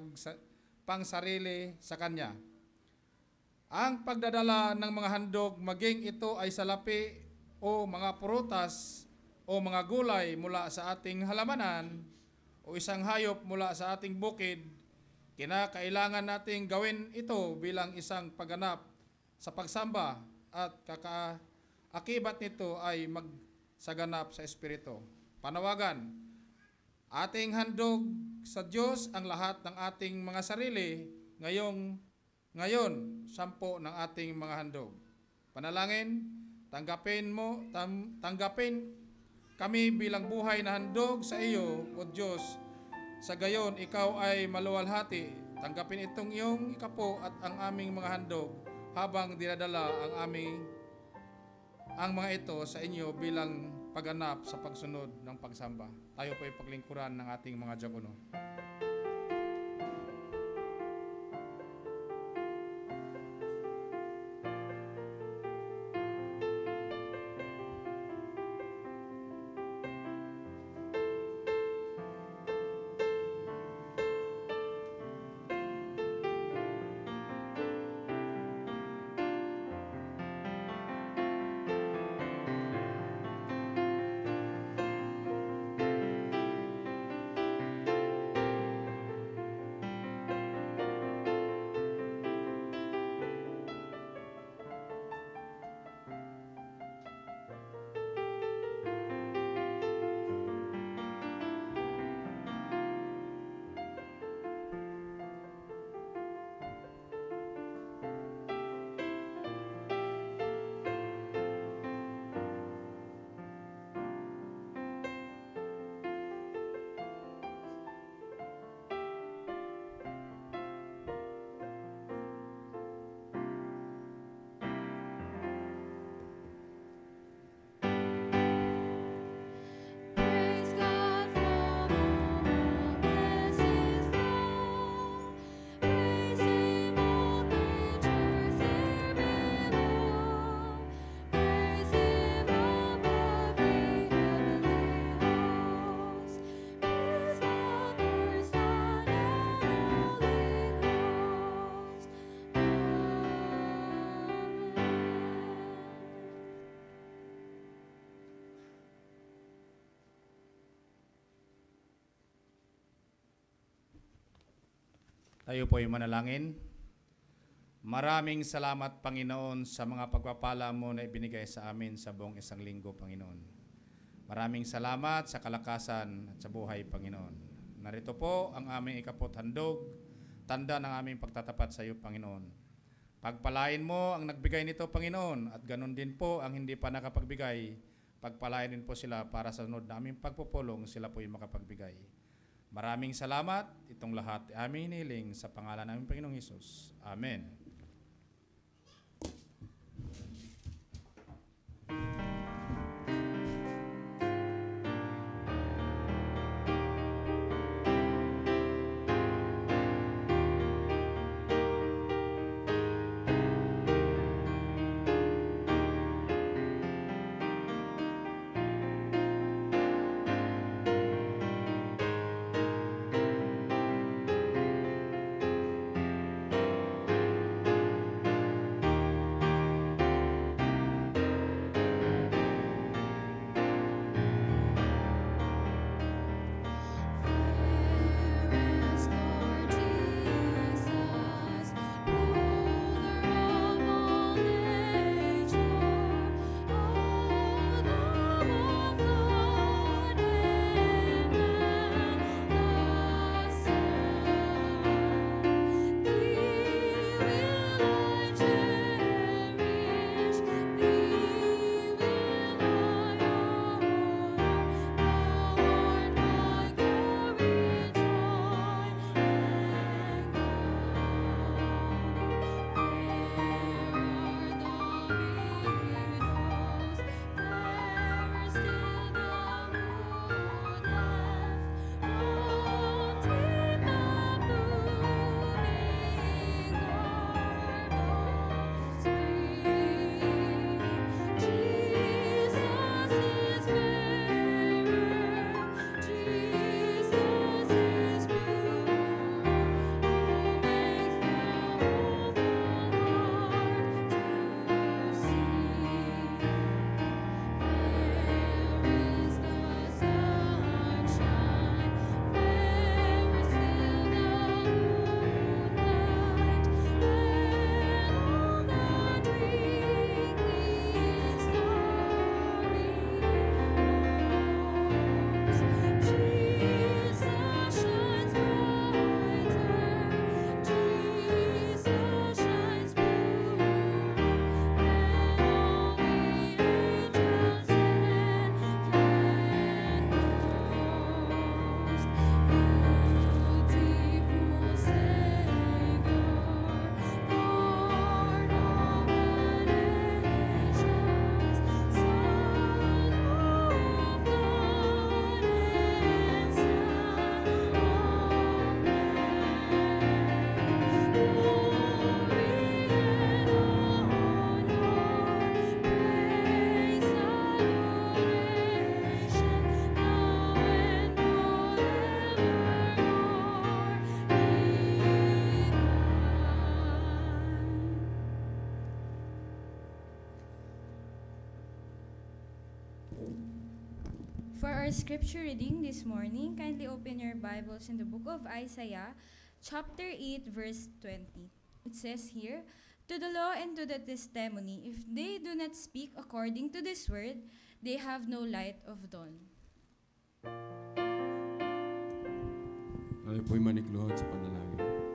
pagsa, pangsarili sa Kanya. Ang pagdadala ng mga handog, maging ito ay salapi o mga prutas o mga gulay mula sa ating halamanan o isang hayop mula sa ating bukid, kinakailangan nating gawin ito bilang isang pagganap sa pagsamba at kakaakibat nito ay magsaganap sa Espiritu. Panawagan, ating handog sa Diyos ang lahat ng ating mga sarili ngayong ngayon sampo ng ating mga handog. Panalangin, tanggapin mo tam, tanggapin kami bilang buhay na handog sa iyo, O Diyos. Sa gayon, ikaw ay maluwalhati. Tanggapin itong iyong ikapo at ang aming mga handog habang dinadala ang aming ang mga ito sa inyo bilang paganap sa pagsunod ng pagsamba. Tayo po ay paglingkuran ng ating mga diakono. Tayo po ay manalangin. Maraming salamat, Panginoon, sa mga pagpapala mo na ibinigay sa amin sa buong isang linggo, Panginoon. Maraming salamat sa kalakasan at sa buhay, Panginoon. Narito po ang aming ikapot handog, tanda ng aming pagtatapat sa iyo, Panginoon. Pagpalain mo ang nagbigay nito, Panginoon, at ganun din po ang hindi pa nakapagbigay. Pagpalain din po sila para sa sunod na aming pagpupulong, sila po ay makapagbigay. Maraming salamat. Itong lahat ay aming hiniling sa pangalan ng Panginoong Hesus. Amen. scripture reading this morning, kindly open your Bibles in the book of Isaiah, chapter 8, verse 20. It says here, To the law and to the testimony, if they do not speak according to this word, they have no light of dawn. Tayo po'y manikluhan sa panalangin.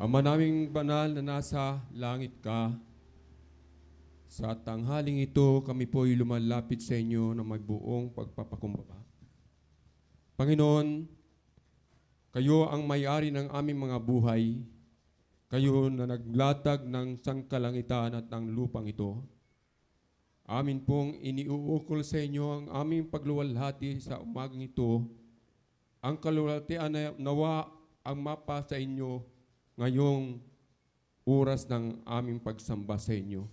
Ama naming banal na nasa langit ka, sa tanghaling ito kami po ay lumalapit sa inyo na may buong pagpapakumbaba. Panginoon, kayo ang may-ari ng aming mga buhay, kayo na naglatag ng sangkalangitan at ng lupang ito. Amin pong iniuukol sa inyo ang aming pagluwalhati sa umagang ito, ang kaluwalhatian na nawa ang mapa sa inyo ngayong oras ng aming pagsamba sa inyo.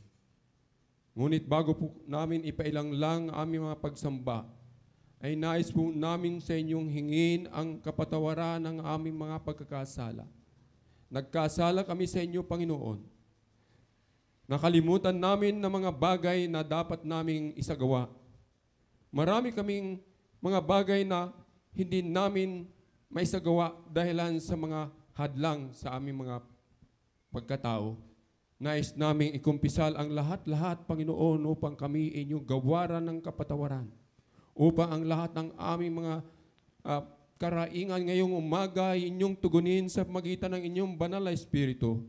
Ngunit bago po namin ipailang lang aming mga pagsamba, ay nais po namin sa inyong hingin ang kapatawaran ng aming mga pagkakasala. Nagkasala kami sa inyo, Panginoon. Nakalimutan namin na mga bagay na dapat naming isagawa. Marami kaming mga bagay na hindi namin maisagawa dahilan sa mga hadlang sa aming mga pagkatao, nais naming ikumpisal ang lahat-lahat, Panginoon, upang kami inyong gawaran ng kapatawaran, upang ang lahat ng aming mga uh, karaingan ngayong umaga inyong tugunin sa magitan ng inyong banal na Espiritu.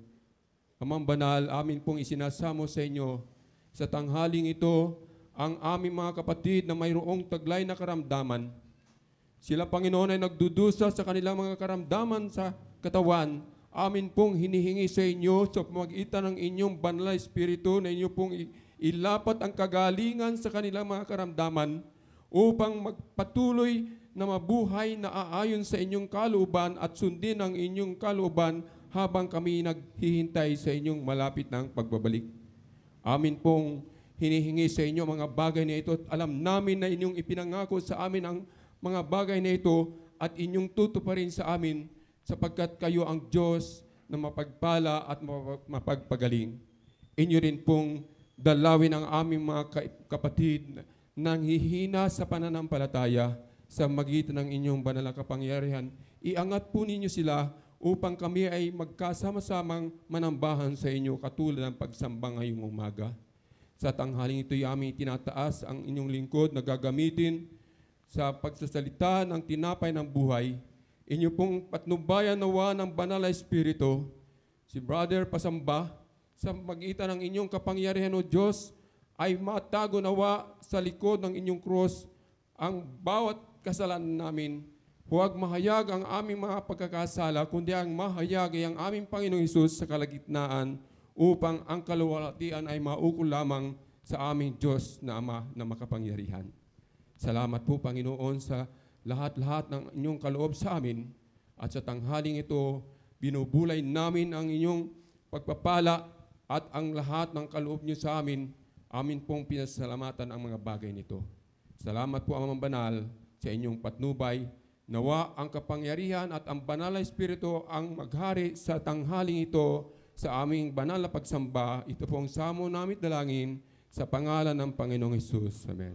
Amang banal, amin pong isinasamo sa inyo sa tanghaling ito ang aming mga kapatid na mayroong taglay na karamdaman. Sila, Panginoon, ay nagdudusa sa kanilang mga karamdaman sa katawan, amin pong hinihingi sa inyo sa pamagitan ng inyong banal espiritu na inyo pong ilapat ang kagalingan sa kanilang mga karamdaman upang magpatuloy na mabuhay na aayon sa inyong kalooban at sundin ang inyong kalooban habang kami naghihintay sa inyong malapit ng pagbabalik. Amin pong hinihingi sa inyo mga bagay na ito at alam namin na inyong ipinangako sa amin ang mga bagay na ito at inyong tutuparin sa amin sapagkat kayo ang Diyos na mapagpala at mapagpagaling. Inyo rin pong dalawin ang aming mga kapatid nang hihina sa pananampalataya sa magitan ng inyong banal na kapangyarihan. Iangat po ninyo sila upang kami ay magkasama-samang manambahan sa inyo katulad ng pagsamba ngayong umaga. Sa tanghaling ito'y aming tinataas ang inyong lingkod na gagamitin sa pagsasalita ng tinapay ng buhay inyo pong patnubayan nawa ng banal na Espiritu, si Brother Pasamba, sa magitan ng inyong kapangyarihan o Diyos, ay matago nawa sa likod ng inyong krus ang bawat kasalanan namin. Huwag mahayag ang aming mga pagkakasala, kundi ang mahayag ay ang aming Panginoong Isus sa kalagitnaan upang ang kaluwalhatian ay maukol lamang sa aming Diyos na Ama na makapangyarihan. Salamat po, Panginoon, sa lahat-lahat ng inyong kaloob sa amin at sa tanghaling ito, binubulay namin ang inyong pagpapala at ang lahat ng kaloob niyo sa amin, amin pong pinasalamatan ang mga bagay nito. Salamat po, Amang Banal, sa inyong patnubay. Nawa ang kapangyarihan at ang banal na Espiritu ang maghari sa tanghaling ito sa aming banal na pagsamba. Ito po ang samo namin dalangin sa pangalan ng Panginoong Hesus. Amen.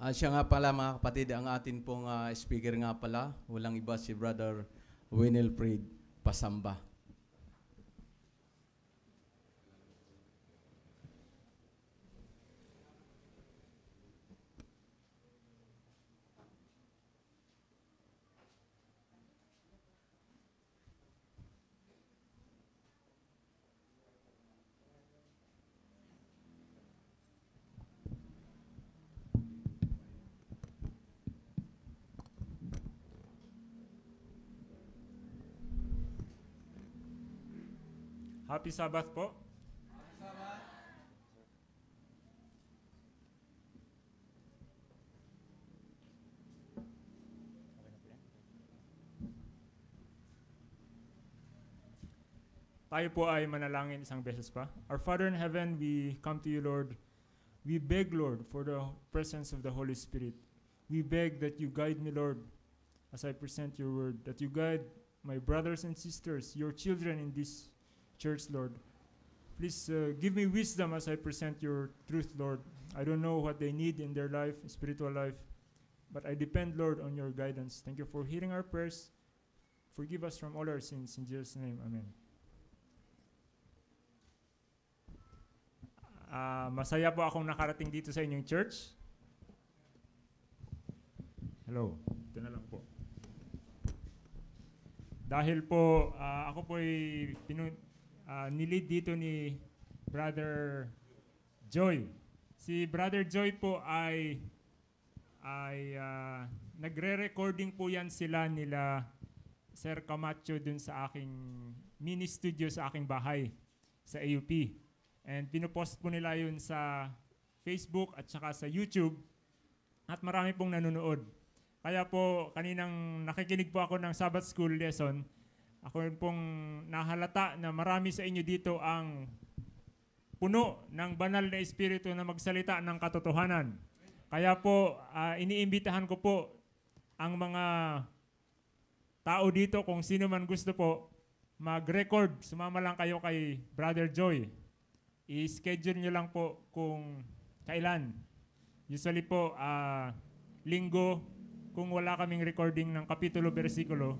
Uh, siya nga pala mga kapatid, ang atin pong uh, speaker nga pala, walang iba si Brother Winilfred Pasamba. Happy Sabbath po. Happy Sabbath. Tayo po ay manalangin isang beses pa. Our Father in heaven, we come to you, Lord. We beg, Lord, for the presence of the Holy Spirit. We beg that you guide me, Lord, as I present your word, that you guide my brothers and sisters, your children in this church, Lord. Please uh, give me wisdom as I present your truth, Lord. I don't know what they need in their life, spiritual life, but I depend, Lord, on your guidance. Thank you for hearing our prayers. Forgive us from all our sins. In Jesus' name, Amen. Uh, masaya po akong nakarating dito sa inyong church. Hello. Ito na lang po. Dahil po, uh, ako po ay pinun- uh, nilid dito ni Brother Joy. Si Brother Joy po ay ay uh, nagre-recording po yan sila nila Sir Camacho dun sa aking mini studio sa aking bahay sa AUP. And pinopost po nila yun sa Facebook at saka sa YouTube at marami pong nanonood. Kaya po kaninang nakikinig po ako ng Sabbath School lesson ako rin pong nahalata na marami sa inyo dito ang puno ng banal na espiritu na magsalita ng katotohanan. Kaya po, uh, iniimbitahan ko po ang mga tao dito kung sino man gusto po mag-record. Sumama lang kayo kay Brother Joy. I-schedule nyo lang po kung kailan. Usually po, uh, linggo, kung wala kaming recording ng kapitulo, versikulo,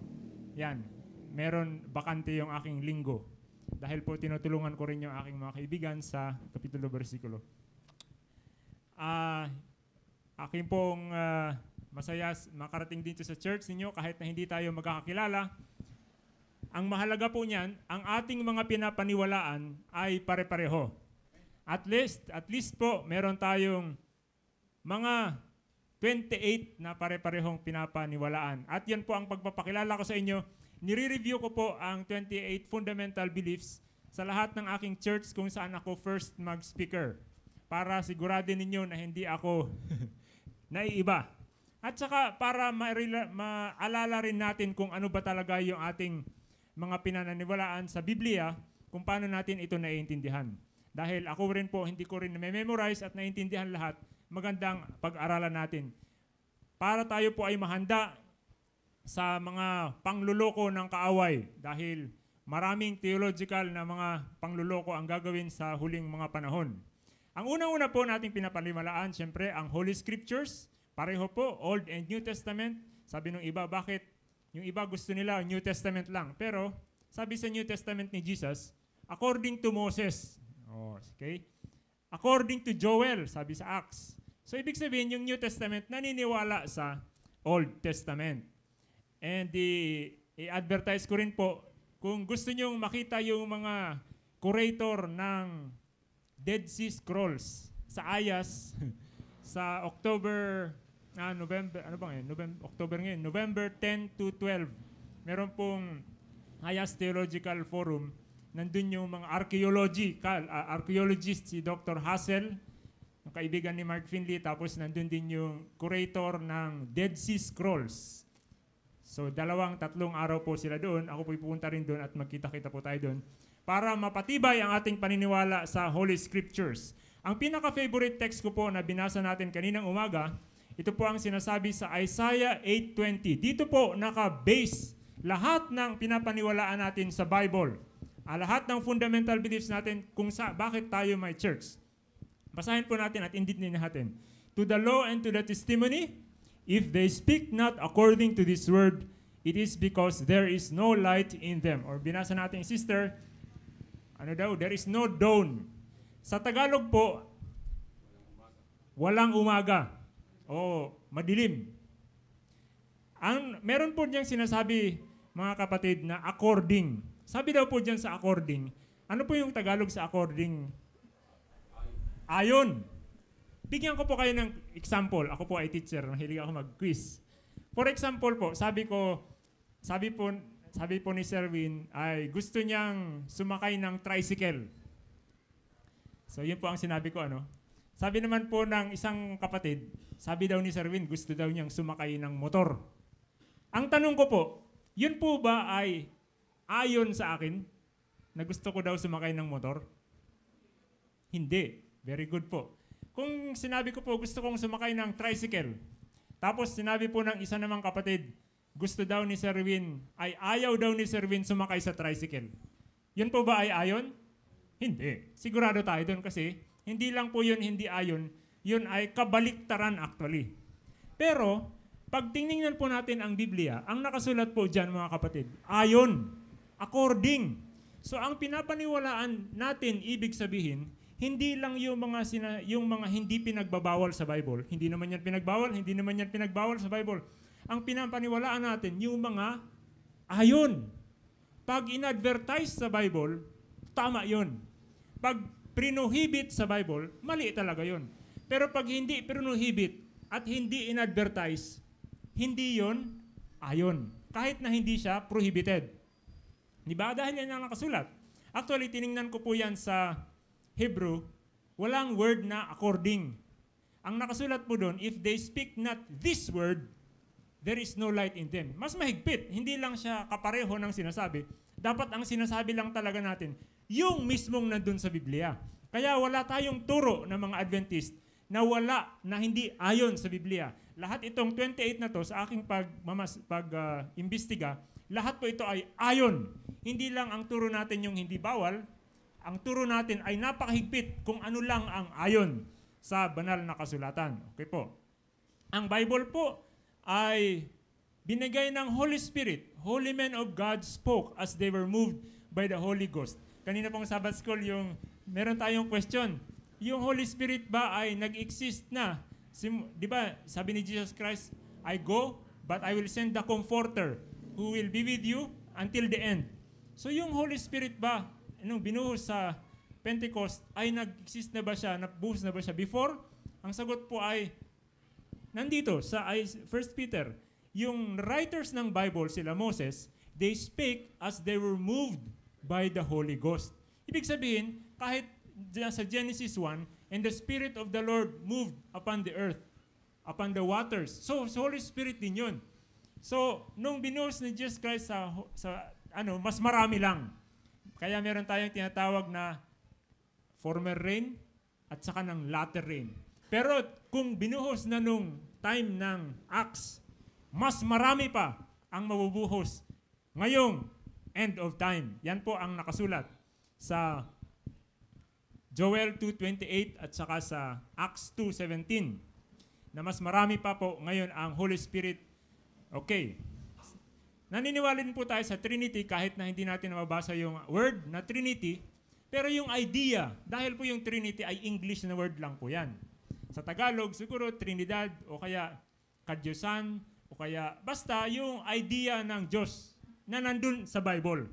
yan, meron bakante yung aking linggo. Dahil po tinutulungan ko rin yung aking mga kaibigan sa kapitulo versikulo. Ah, uh, akin pong uh, masaya makarating dito sa church ninyo kahit na hindi tayo magkakakilala. Ang mahalaga po niyan, ang ating mga pinapaniwalaan ay pare-pareho. At least, at least po, meron tayong mga 28 na pare-parehong pinapaniwalaan. At yan po ang pagpapakilala ko sa inyo nire-review ko po ang 28 fundamental beliefs sa lahat ng aking church kung saan ako first mag-speaker para sigurado ninyo na hindi ako naiiba. At saka para maalala rin natin kung ano ba talaga yung ating mga pinananiwalaan sa Biblia, kung paano natin ito naiintindihan. Dahil ako rin po, hindi ko rin na memorize at naiintindihan lahat, magandang pag-aralan natin. Para tayo po ay mahanda, sa mga pangluloko ng kaaway dahil maraming theological na mga pangluloko ang gagawin sa huling mga panahon. Ang unang-una po nating pinapalimalaan, siyempre, ang Holy Scriptures. Pareho po, Old and New Testament. Sabi ng iba, bakit? Yung iba gusto nila New Testament lang. Pero, sabi sa New Testament ni Jesus, according to Moses. Oh, okay? According to Joel, sabi sa Acts. So, ibig sabihin, yung New Testament naniniwala sa Old Testament. And i-advertise ko rin po, kung gusto nyong makita yung mga curator ng Dead Sea Scrolls sa Ayas sa October ah, November ano bang ngayon? November October ngayon, November 10 to 12. Meron pong Ayas Theological Forum. Nandun yung mga archaeological uh, ah, archaeologist si Dr. Hassel, yung kaibigan ni Mark Finley, tapos nandun din yung curator ng Dead Sea Scrolls So dalawang, tatlong araw po sila doon. Ako po pupunta rin doon at magkita-kita po tayo doon para mapatibay ang ating paniniwala sa Holy Scriptures. Ang pinaka-favorite text ko po na binasa natin kaninang umaga, ito po ang sinasabi sa Isaiah 8.20. Dito po naka-base lahat ng pinapaniwalaan natin sa Bible. Ah, lahat ng fundamental beliefs natin kung sa bakit tayo may church. Basahin po natin at indeed natin. To the law and to the testimony, If they speak not according to this word, it is because there is no light in them. Or binasa natin, sister, ano daw? There is no dawn. Sa Tagalog po, walang umaga. O madilim. Ang, meron po diyang sinasabi, mga kapatid, na according. Sabi daw po diyan sa according, ano po yung Tagalog sa according? Ayon. Bigyan ko po kayo ng example. Ako po ay teacher, mahilig ako mag-quiz. For example po, sabi ko, sabi po, sabi po ni Serwin ay gusto niyang sumakay ng tricycle. So yun po ang sinabi ko ano. Sabi naman po ng isang kapatid, sabi daw ni Serwin gusto daw niyang sumakay ng motor. Ang tanong ko po, yun po ba ay ayon sa akin na gusto ko daw sumakay ng motor? Hindi. Very good po. Kung sinabi ko po gusto kong sumakay ng tricycle, tapos sinabi po ng isa namang kapatid, gusto daw ni Sir Win, ay ayaw daw ni Sir Win sumakay sa tricycle. Yun po ba ay ayon? Hindi. Sigurado tayo doon kasi hindi lang po yun hindi ayon, yun ay kabaliktaran actually. Pero pag tiningnan po natin ang Biblia, ang nakasulat po dyan mga kapatid, ayon, according. So ang pinapaniwalaan natin, ibig sabihin, hindi lang yung mga sina, yung mga hindi pinagbabawal sa Bible. Hindi naman yan pinagbawal, hindi naman yan pinagbawal sa Bible. Ang pinapaniwalaan natin, yung mga ayon. Pag inadvertise sa Bible, tama yon. Pag prinohibit sa Bible, mali talaga yon. Pero pag hindi prinohibit at hindi inadvertise, hindi yon ayon. Kahit na hindi siya prohibited. Di ba? Dahil yan ang nakasulat. Actually, tiningnan ko po yan sa Hebrew, walang word na according. Ang nakasulat po doon, if they speak not this word, there is no light in them. Mas mahigpit, hindi lang siya kapareho ng sinasabi. Dapat ang sinasabi lang talaga natin, yung mismong nandun sa Biblia. Kaya wala tayong turo ng mga Adventist na wala, na hindi ayon sa Biblia. Lahat itong 28 na to sa aking pag-imbestiga, pag, uh, lahat po ito ay ayon. Hindi lang ang turo natin yung hindi bawal, ang turo natin ay napakahigpit kung ano lang ang ayon sa banal na kasulatan. Okay po. Ang Bible po ay binigay ng Holy Spirit. Holy men of God spoke as they were moved by the Holy Ghost. Kanina pong Sabbath School, yung, meron tayong question. Yung Holy Spirit ba ay nag-exist na? Sim, di ba, sabi ni Jesus Christ, I go, but I will send the Comforter who will be with you until the end. So yung Holy Spirit ba nung binuhos sa Pentecost, ay nag-exist na ba siya, nabuhos na ba siya before? Ang sagot po ay, nandito sa 1 Peter, yung writers ng Bible, sila Moses, they speak as they were moved by the Holy Ghost. Ibig sabihin, kahit sa Genesis 1, and the Spirit of the Lord moved upon the earth, upon the waters. So, Holy Spirit din yun. So, nung binuhos ni Jesus Christ sa, sa ano, mas marami lang. Kaya meron tayong tinatawag na former rain at saka ng latter rain. Pero kung binuhos na nung time ng Acts, mas marami pa ang mabubuhos ngayong end of time. Yan po ang nakasulat sa Joel 2.28 at saka sa Acts 2.17 na mas marami pa po ngayon ang Holy Spirit. Okay, Naniniwalin po tayo sa Trinity kahit na hindi natin mabasa yung word na Trinity, pero yung idea, dahil po yung Trinity ay English na word lang po yan. Sa Tagalog, siguro Trinidad o kaya Kadyosan o kaya basta yung idea ng Diyos na nandun sa Bible.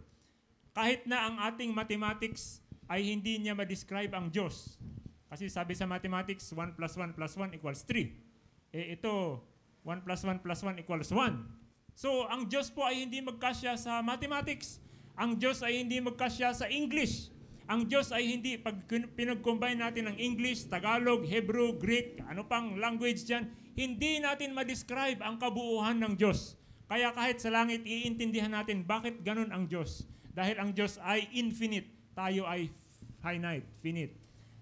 Kahit na ang ating mathematics ay hindi niya ma-describe ang Diyos. Kasi sabi sa mathematics, 1 plus 1 plus 1 equals 3. Eh ito, 1 plus 1 plus 1 equals 1. So, ang Diyos po ay hindi magkasya sa mathematics. Ang Diyos ay hindi magkasya sa English. Ang Diyos ay hindi, pag pinag-combine natin ang English, Tagalog, Hebrew, Greek, ano pang language dyan, hindi natin ma-describe ang kabuuhan ng Diyos. Kaya kahit sa langit, iintindihan natin bakit ganun ang Diyos. Dahil ang Diyos ay infinite, tayo ay finite, finite.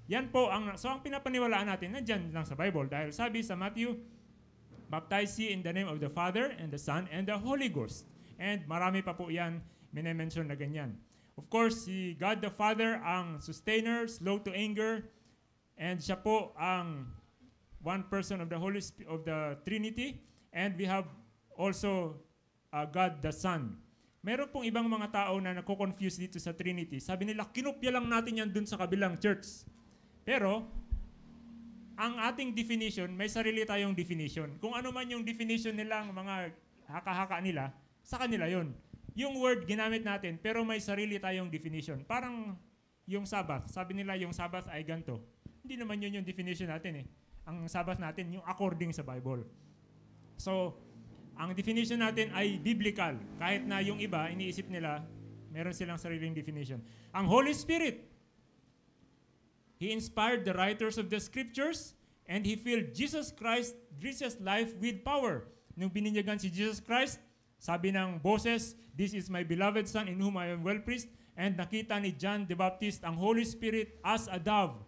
Yan po ang, so ang pinapaniwalaan natin, nandyan lang sa Bible, dahil sabi sa Matthew Baptize ye in the name of the Father and the Son and the Holy Ghost. And marami pa po yan minemension na ganyan. Of course, si God the Father ang sustainer, slow to anger, and siya po ang one person of the Holy Sp- of the Trinity, and we have also uh, God the Son. Meron pong ibang mga tao na nagko confuse dito sa Trinity. Sabi nila, kinopya lang natin yan dun sa kabilang church. Pero, ang ating definition, may sarili tayong definition. Kung ano man yung definition nilang mga haka-haka nila, sa kanila yon. Yung word ginamit natin, pero may sarili tayong definition. Parang yung Sabbath. Sabi nila yung Sabbath ay ganto. Hindi naman yun yung definition natin eh. Ang Sabbath natin, yung according sa Bible. So, ang definition natin ay biblical. Kahit na yung iba, iniisip nila, meron silang sariling definition. Ang Holy Spirit, He inspired the writers of the scriptures and he filled Jesus Christ, Jesus life with power. Nung bininyagan si Jesus Christ, sabi ng boses, This is my beloved son in whom I am well pleased. And nakita ni John the Baptist ang Holy Spirit as a dove.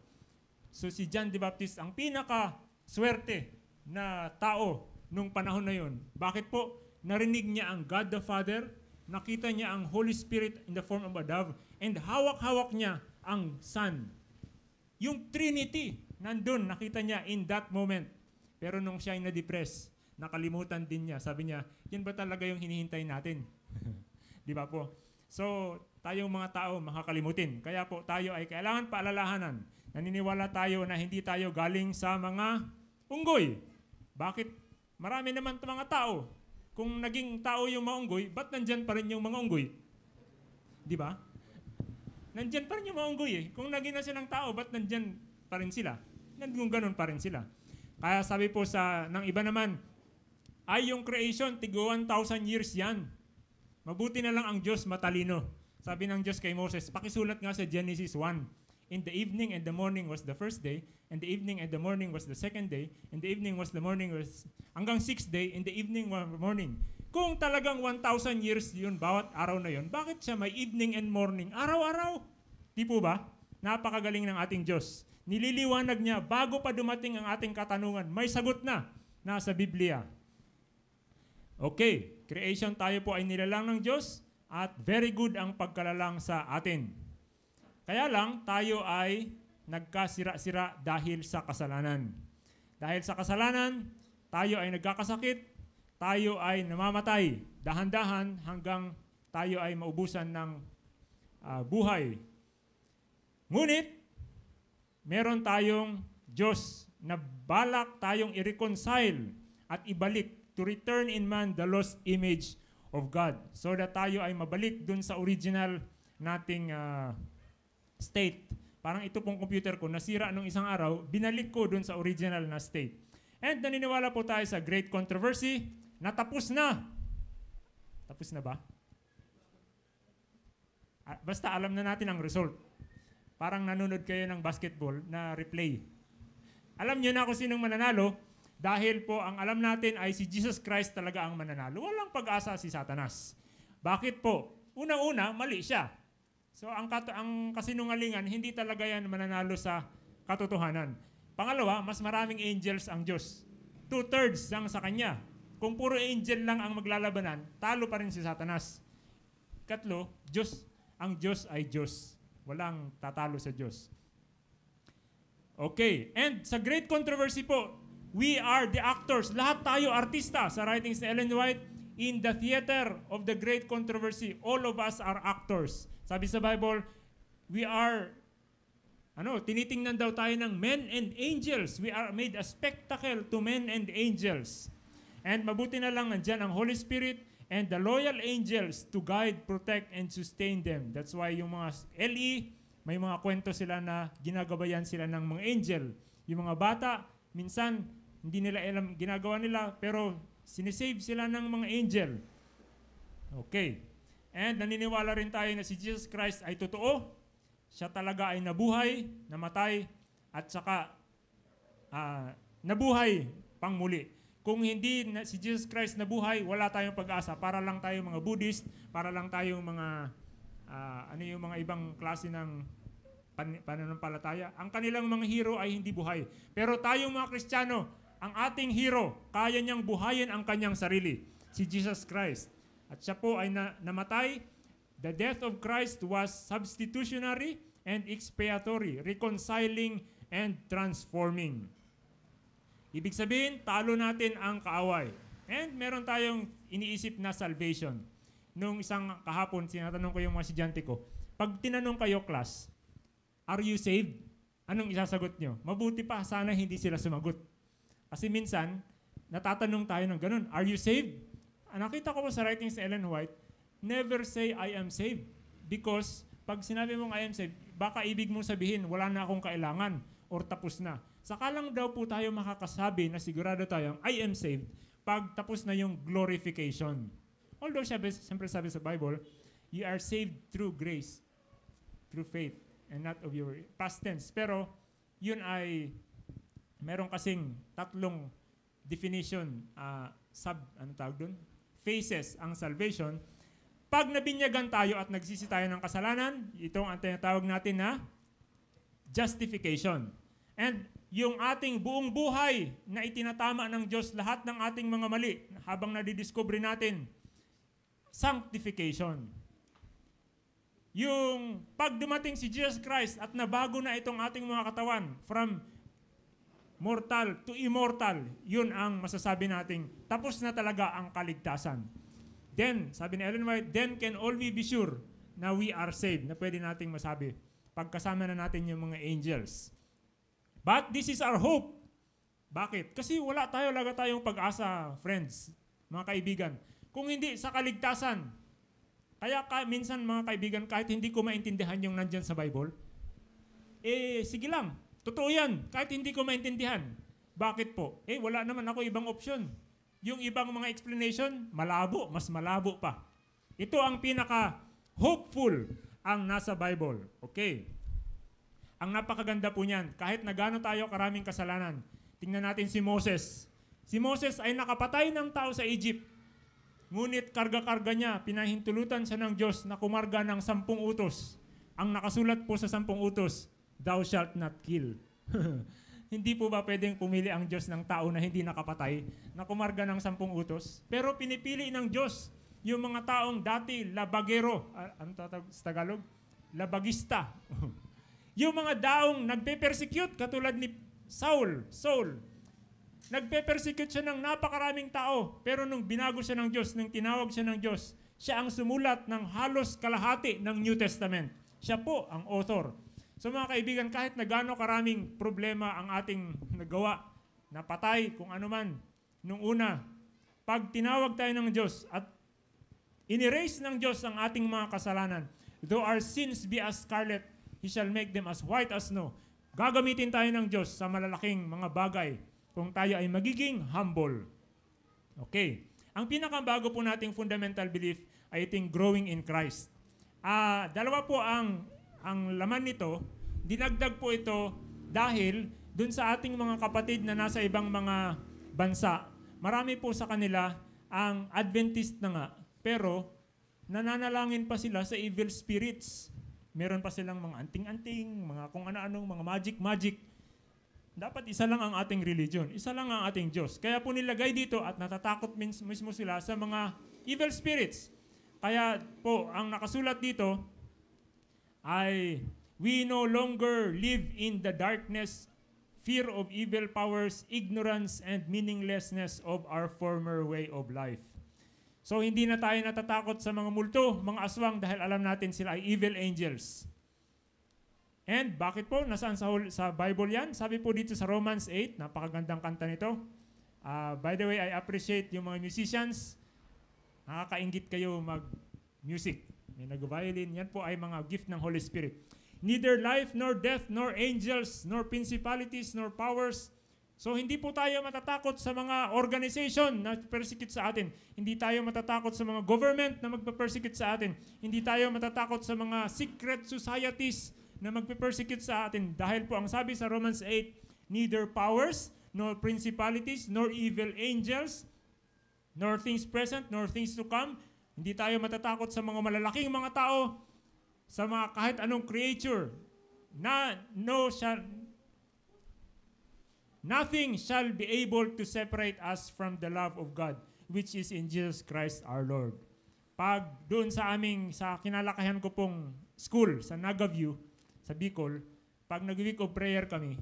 So si John the Baptist ang pinaka swerte na tao nung panahon na yon. Bakit po? Narinig niya ang God the Father, nakita niya ang Holy Spirit in the form of a dove, and hawak-hawak niya ang Son yung Trinity, nandun, nakita niya in that moment. Pero nung siya ay na-depress, nakalimutan din niya. Sabi niya, yan ba talaga yung hinihintay natin? Di ba po? So, tayong mga tao makakalimutin. Kaya po tayo ay kailangan paalalahanan. Naniniwala tayo na hindi tayo galing sa mga unggoy. Bakit? Marami naman mga tao. Kung naging tao yung maunggoy, ba't nandyan pa rin yung mga unggoy? Di ba? nandyan pa rin yung maunggoy eh. Kung naging na silang tao, ba't nandyan pa rin sila? Nandun ganun pa rin sila. Kaya sabi po sa, ng iba naman, ay yung creation, tigo 1,000 years yan. Mabuti na lang ang Diyos matalino. Sabi ng Diyos kay Moses, pakisulat nga sa Genesis 1. In the evening and the morning was the first day, and the evening and the morning was the second day, and the evening was the morning was hanggang sixth day, in the evening was morning. Kung talagang 1,000 years yun, bawat araw na yun, bakit siya may evening and morning? Araw-araw. Di po ba? Napakagaling ng ating Diyos. Nililiwanag niya, bago pa dumating ang ating katanungan, may sagot na. Nasa Biblia. Okay, creation tayo po ay nilalang ng Diyos at very good ang pagkalalang sa atin. Kaya lang, tayo ay nagkasira-sira dahil sa kasalanan. Dahil sa kasalanan, tayo ay nagkakasakit, tayo ay namamatay dahan-dahan hanggang tayo ay maubusan ng uh, buhay. Ngunit, meron tayong Diyos na balak tayong i-reconcile at ibalik to return in man the lost image of God so that tayo ay mabalik dun sa original nating uh, state. Parang ito pong computer ko, nasira nung isang araw, binalik ko dun sa original na state. And naniniwala po tayo sa great controversy, Natapos na. Tapos na ba? Ah, basta alam na natin ang result. Parang nanonood kayo ng basketball na replay. Alam niyo na kung sinong mananalo dahil po ang alam natin ay si Jesus Christ talaga ang mananalo. Walang pag-asa si Satanas. Bakit po? Una-una, mali siya. So ang, kat- ang kasinungalingan, hindi talaga yan mananalo sa katotohanan. Pangalawa, mas maraming angels ang Diyos. Two-thirds ang sa Kanya. Kung puro angel lang ang maglalabanan, talo pa rin si Satanas. Katlo, Diyos. Ang Diyos ay Diyos. Walang tatalo sa Diyos. Okay, and sa great controversy po, we are the actors. Lahat tayo artista sa writings ni Ellen White. In the theater of the great controversy, all of us are actors. Sabi sa Bible, we are ano, tinitingnan daw tayo ng men and angels. We are made a spectacle to men and angels. And mabuti na lang nandyan ang Holy Spirit and the loyal angels to guide, protect, and sustain them. That's why yung mga LE, may mga kwento sila na ginagabayan sila ng mga angel. Yung mga bata, minsan, hindi nila alam ginagawa nila, pero sinisave sila ng mga angel. Okay. And naniniwala rin tayo na si Jesus Christ ay totoo. Siya talaga ay nabuhay, namatay, at saka uh, nabuhay pang muli. Kung hindi na, si Jesus Christ nabuhay, wala tayong pag-asa. Para lang tayong mga Buddhist, para lang tayong mga uh, ano yung mga ibang klase ng pan, pananampalataya. Ang kanilang mga hero ay hindi buhay. Pero tayong mga Kristiyano, ang ating hero, kaya niyang buhayin ang kanyang sarili, si Jesus Christ. At siya po ay na, namatay. The death of Christ was substitutionary and expiatory, reconciling and transforming. Ibig sabihin, talo natin ang kaaway. And meron tayong iniisip na salvation. Nung isang kahapon, sinatanong ko yung mga estudyante ko, pag tinanong kayo, class, are you saved? Anong isasagot nyo? Mabuti pa, sana hindi sila sumagot. Kasi minsan, natatanong tayo ng ganun, are you saved? Ah, nakita ko po sa writings ni Ellen White, never say I am saved. Because pag sinabi mong I am saved, baka ibig mong sabihin, wala na akong kailangan or tapos na. Saka lang daw po tayo makakasabi na sigurado tayong I am saved pag tapos na yung glorification. Although siyempre, siyempre sabi sa Bible, you are saved through grace, through faith, and not of your past tense. Pero yun ay meron kasing tatlong definition, uh, sub, ano tawag doon? Faces ang salvation. Pag nabinyagan tayo at nagsisi tayo ng kasalanan, itong ang tinatawag natin na justification. And yung ating buong buhay na itinatama ng Diyos lahat ng ating mga mali habang nadidiscovery natin. Sanctification. Yung pag dumating si Jesus Christ at nabago na itong ating mga katawan from mortal to immortal, yun ang masasabi nating tapos na talaga ang kaligtasan. Then, sabi ni Ellen White, then can all we be sure na we are saved, na pwede nating masabi pagkasama na natin yung mga angels. But this is our hope. Bakit? Kasi wala tayo, wala tayong pag-asa, friends, mga kaibigan. Kung hindi sa kaligtasan. Kaya ka, minsan mga kaibigan, kahit hindi ko maintindihan yung nandyan sa Bible, eh sige lang, totoo yan, kahit hindi ko maintindihan. Bakit po? Eh wala naman ako ibang option. Yung ibang mga explanation, malabo, mas malabo pa. Ito ang pinaka hopeful ang nasa Bible. Okay. Ang napakaganda po niyan, kahit na gano'n tayo karaming kasalanan. Tingnan natin si Moses. Si Moses ay nakapatay ng tao sa Egypt. Ngunit karga-karga niya, pinahintulutan siya ng Diyos na kumarga ng sampung utos. Ang nakasulat po sa sampung utos, Thou shalt not kill. hindi po ba pwedeng pumili ang Diyos ng tao na hindi nakapatay, na kumarga ng sampung utos? Pero pinipili ng Diyos yung mga taong dati labagero, uh, ano tawag sa Tagalog? Labagista. Yung mga daong nagpe-persecute, katulad ni Saul, Saul, nagpe-persecute siya ng napakaraming tao, pero nung binago siya ng Diyos, nung tinawag siya ng Diyos, siya ang sumulat ng halos kalahati ng New Testament. Siya po ang author. So mga kaibigan, kahit na gaano karaming problema ang ating nagawa, napatay, kung ano man, nung una, pag tinawag tayo ng Diyos at inerase ng Diyos ang ating mga kasalanan, though our sins be as scarlet, He shall make them as white as snow. Gagamitin tayo ng Diyos sa malalaking mga bagay kung tayo ay magiging humble. Okay. Ang pinakabago po nating fundamental belief ay iting growing in Christ. Ah, uh, dalawa po ang ang laman nito. Dinagdag po ito dahil dun sa ating mga kapatid na nasa ibang mga bansa, marami po sa kanila ang Adventist na nga, pero nananalangin pa sila sa evil spirits meron pa silang mga anting-anting, mga kung ano-anong, mga magic-magic. Dapat isa lang ang ating religion, isa lang ang ating Diyos. Kaya po nilagay dito at natatakot mismo sila sa mga evil spirits. Kaya po, ang nakasulat dito ay, We no longer live in the darkness, fear of evil powers, ignorance, and meaninglessness of our former way of life. So hindi na tayo natatakot sa mga multo, mga aswang dahil alam natin sila ay evil angels. And bakit po? Nasaan sa, sa Bible yan? Sabi po dito sa Romans 8, napakagandang kanta nito. Uh, by the way, I appreciate yung mga musicians. Nakakaingit kayo mag-music. May nag-violin. Yan po ay mga gift ng Holy Spirit. Neither life, nor death, nor angels, nor principalities, nor powers, So hindi po tayo matatakot sa mga organization na persecute sa atin. Hindi tayo matatakot sa mga government na magpe-persecute sa atin. Hindi tayo matatakot sa mga secret societies na magpe-persecute sa atin. Dahil po ang sabi sa Romans 8, neither powers, nor principalities, nor evil angels, nor things present, nor things to come. Hindi tayo matatakot sa mga malalaking mga tao, sa mga kahit anong creature. Na, no, shall, Nothing shall be able to separate us from the love of God, which is in Jesus Christ our Lord. Pag doon sa aming, sa kinalakayan ko pong school, sa Nagaview, sa Bicol, pag nag-week of prayer kami,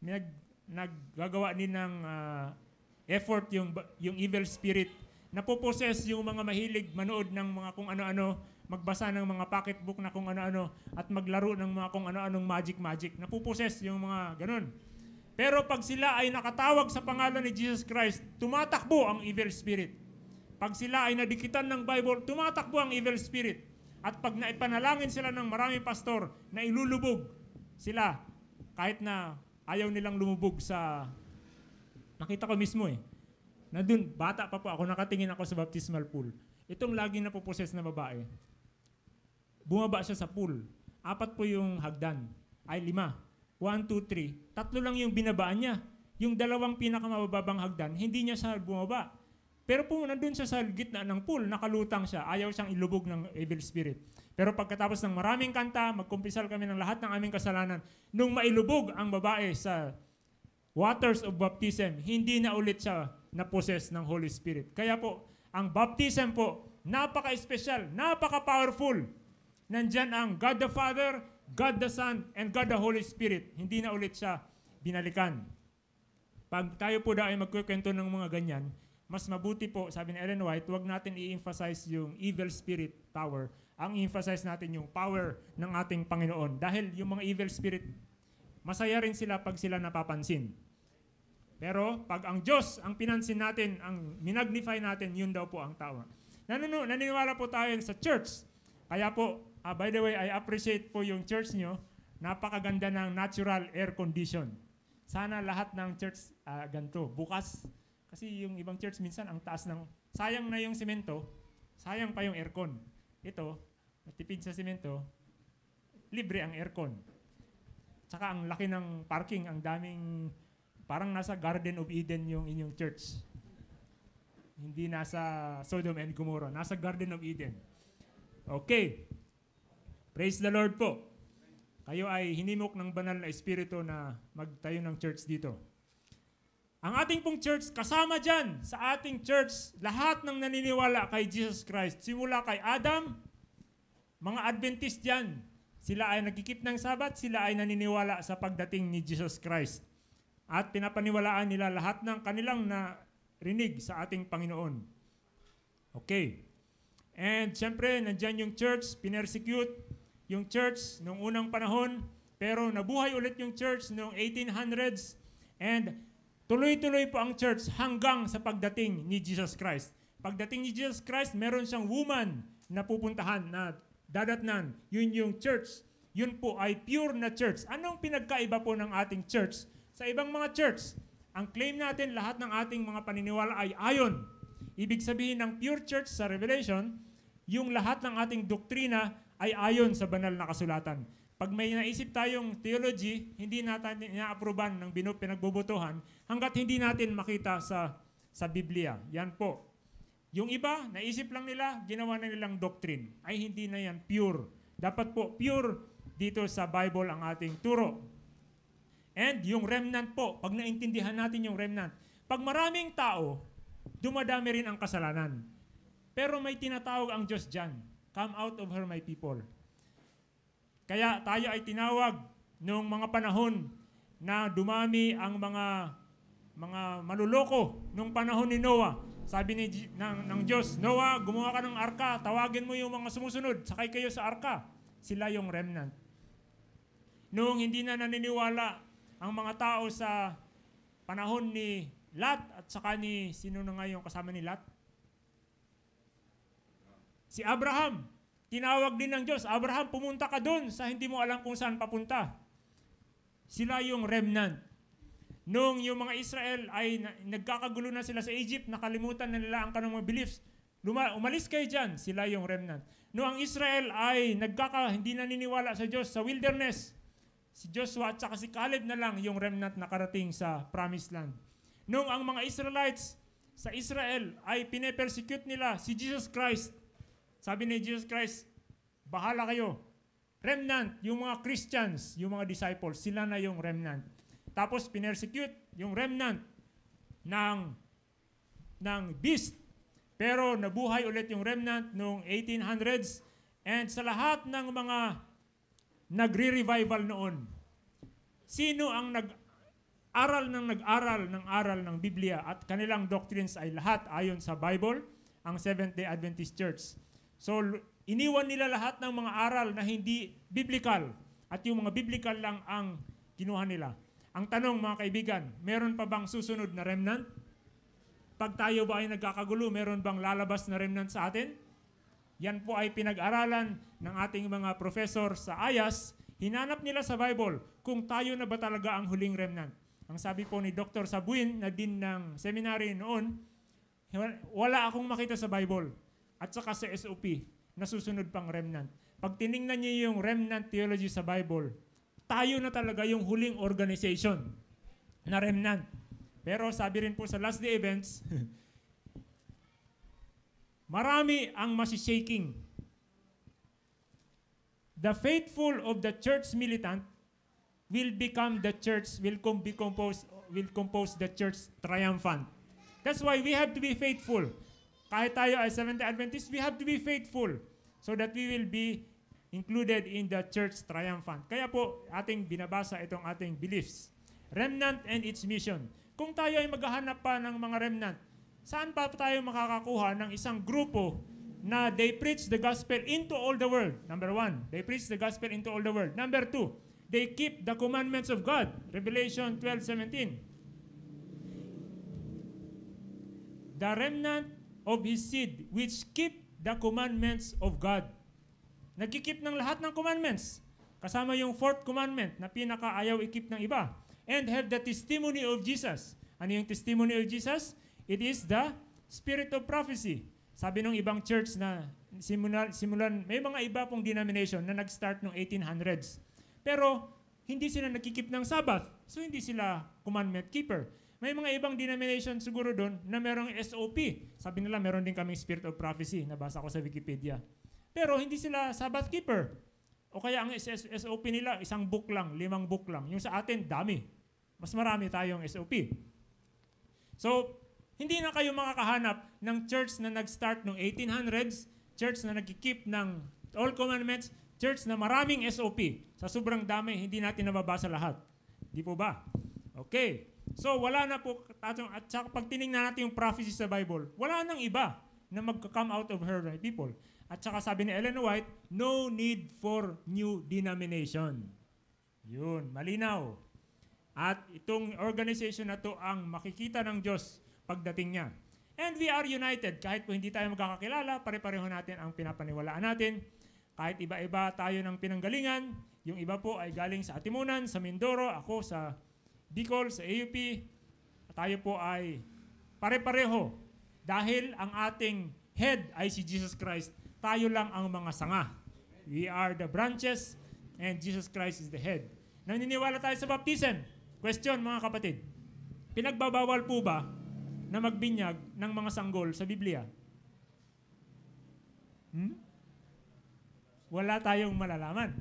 nag, naggagawa din ng uh, effort yung, yung evil spirit. Napoposes yung mga mahilig manood ng mga kung ano-ano, magbasa ng mga pocketbook na kung ano-ano, at maglaro ng mga kung ano-anong magic-magic. Napoposes yung mga ganun. Pero pag sila ay nakatawag sa pangalan ni Jesus Christ, tumatakbo ang evil spirit. Pag sila ay nadikitan ng Bible, tumatakbo ang evil spirit. At pag naipanalangin sila ng marami pastor na ilulubog sila kahit na ayaw nilang lumubog sa... Nakita ko mismo eh. Na Nandun, bata pa po ako, nakatingin ako sa baptismal pool. Itong laging na napoposes na babae. Bumaba siya sa pool. Apat po yung hagdan. Ay, lima 1, 2, 3. Tatlo lang yung binabaan niya. Yung dalawang pinakamababang hagdan, hindi niya sa bumaba. Pero po, nandun siya sa gitna ng pool, nakalutang siya, ayaw siyang ilubog ng evil spirit. Pero pagkatapos ng maraming kanta, magkumpisal kami ng lahat ng aming kasalanan, nung mailubog ang babae sa waters of baptism, hindi na ulit siya na possess ng Holy Spirit. Kaya po, ang baptism po, napaka-espesyal, napaka-powerful. Nandyan ang God the Father, God the Son, and God the Holy Spirit. Hindi na ulit siya binalikan. Pag tayo po daw ay magkukwento ng mga ganyan, mas mabuti po, sabi ni Ellen White, huwag natin i-emphasize yung evil spirit power. Ang emphasize natin yung power ng ating Panginoon. Dahil yung mga evil spirit, masaya rin sila pag sila napapansin. Pero pag ang Diyos ang pinansin natin, ang minagnify natin, yun daw po ang tama. Nanunu, naniniwala po tayo sa church. Kaya po, Ah, by the way, I appreciate po yung church nyo. Napakaganda ng natural air condition. Sana lahat ng church uh, ganito. Bukas, kasi yung ibang church minsan ang taas ng... Sayang na yung simento, sayang pa yung aircon. Ito, matipid sa simento, libre ang aircon. Tsaka ang laki ng parking, ang daming, parang nasa Garden of Eden yung inyong church. Hindi nasa Sodom and Gomorrah, nasa Garden of Eden. Okay. Praise the Lord po. Kayo ay hinimok ng banal na espiritu na magtayo ng church dito. Ang ating pong church, kasama dyan sa ating church, lahat ng naniniwala kay Jesus Christ. Simula kay Adam, mga Adventist dyan, sila ay nagkikip ng sabat, sila ay naniniwala sa pagdating ni Jesus Christ. At pinapaniwalaan nila lahat ng kanilang na rinig sa ating Panginoon. Okay. And syempre, nandyan yung church, pinersecute, yung church nung unang panahon, pero nabuhay ulit yung church noong 1800s and tuloy-tuloy po ang church hanggang sa pagdating ni Jesus Christ. Pagdating ni Jesus Christ, meron siyang woman na pupuntahan na dadatnan. Yun yung church. Yun po ay pure na church. Anong pinagkaiba po ng ating church sa ibang mga church? Ang claim natin, lahat ng ating mga paniniwala ay ayon. Ibig sabihin ng pure church sa Revelation, yung lahat ng ating doktrina ay ayon sa banal na kasulatan. Pag may naisip tayong theology, hindi natin inaaproban ng binu- pinagbobotohan hanggat hindi natin makita sa sa Biblia. Yan po. Yung iba, naisip lang nila, ginawa na nilang doctrine. Ay hindi na yan pure. Dapat po pure dito sa Bible ang ating turo. And yung remnant po, pag naintindihan natin yung remnant, pag maraming tao, dumadami rin ang kasalanan. Pero may tinatawag ang Diyos dyan Come out of her, my people. Kaya tayo ay tinawag noong mga panahon na dumami ang mga mga maluloko noong panahon ni Noah. Sabi ni, ng, ng Diyos, Noah, gumawa ka ng arka, tawagin mo yung mga sumusunod, sakay kayo sa arka. Sila yung remnant. Noong hindi na naniniwala ang mga tao sa panahon ni Lot at saka ni, sino na nga yung kasama ni Lot? Si Abraham, tinawag din ng Diyos, Abraham, pumunta ka doon sa hindi mo alam kung saan papunta. Sila yung remnant. Noong yung mga Israel ay nagkakagulo na sila sa Egypt, nakalimutan na nila ang kanong mga beliefs, Luma, umalis kayo dyan, sila yung remnant. Noong ang Israel ay nagkaka, hindi naniniwala sa Diyos sa wilderness. Si Joshua at saka si Caleb na lang yung remnant na karating sa promised land. Noong ang mga Israelites sa Israel ay pinepersecute nila si Jesus Christ sabi ni Jesus Christ, bahala kayo. Remnant, yung mga Christians, yung mga disciples, sila na yung remnant. Tapos pinersecute yung remnant ng ng beast. Pero nabuhay ulit yung remnant noong 1800s and sa lahat ng mga nagre-revival noon. Sino ang nag-aral ng nag-aral ng aral ng Biblia at kanilang doctrines ay lahat ayon sa Bible, ang Seventh-day Adventist Church. So iniwan nila lahat ng mga aral na hindi biblical at yung mga biblical lang ang kinuha nila. Ang tanong mga kaibigan, meron pa bang susunod na remnant? Pag tayo ba ay nagkakagulo, meron bang lalabas na remnant sa atin? Yan po ay pinag-aralan ng ating mga professor sa IAS. Hinanap nila sa Bible kung tayo na ba talaga ang huling remnant. Ang sabi po ni Dr. Sabuin na din ng seminary noon, wala akong makita sa Bible at saka sa SOP na susunod pang remnant. Pag tiningnan niyo yung remnant theology sa Bible, tayo na talaga yung huling organization na remnant. Pero sabi rin po sa last day events, marami ang masishaking. The faithful of the church militant will become the church, will com- be composed, will compose the church triumphant. That's why we have to be faithful kahit tayo ay Seventh-day Adventist, we have to be faithful so that we will be included in the church triumphant. Kaya po ating binabasa itong ating beliefs. Remnant and its mission. Kung tayo ay maghahanap pa ng mga remnant, saan pa tayo makakakuha ng isang grupo na they preach the gospel into all the world? Number one, they preach the gospel into all the world. Number two, they keep the commandments of God. Revelation 12:17. The remnant of his seed which keep the commandments of God. Nagkikip ng lahat ng commandments. Kasama yung fourth commandment na pinakaayaw ikip ng iba. And have the testimony of Jesus. Ano yung testimony of Jesus? It is the spirit of prophecy. Sabi ng ibang church na simulan, simulan may mga iba pong denomination na nag-start noong 1800s. Pero hindi sila nagkikip ng Sabbath. So hindi sila commandment keeper. May mga ibang denomination siguro doon na merong SOP. Sabi nila meron din kaming Spirit of Prophecy, nabasa ko sa Wikipedia. Pero hindi sila Sabbath keeper. O kaya ang SOP nila, isang book lang, limang book lang. Yung sa atin, dami. Mas marami tayong SOP. So, hindi na kayo makakahanap ng church na nag-start noong 1800s, church na nag-keep ng all commandments, church na maraming SOP. Sa sobrang dami, hindi natin nababasa lahat. Di po ba? Okay. So wala na po, at saka pag tinignan natin yung prophecy sa Bible, wala nang iba na magka-come out of her right people. At saka sabi ni Ellen White, no need for new denomination. Yun, malinaw. At itong organization na to ang makikita ng Diyos pagdating niya. And we are united. Kahit po hindi tayo magkakakilala, pare-pareho natin ang pinapaniwalaan natin. Kahit iba-iba tayo ng pinanggalingan, yung iba po ay galing sa Atimunan, sa Mindoro, ako sa Bicol, sa AUP, tayo po ay pare-pareho dahil ang ating head ay si Jesus Christ. Tayo lang ang mga sanga. We are the branches and Jesus Christ is the head. Naniniwala tayo sa baptism. Question mga kapatid. Pinagbabawal po ba na magbinyag ng mga sanggol sa Biblia? Hmm? Wala tayong malalaman.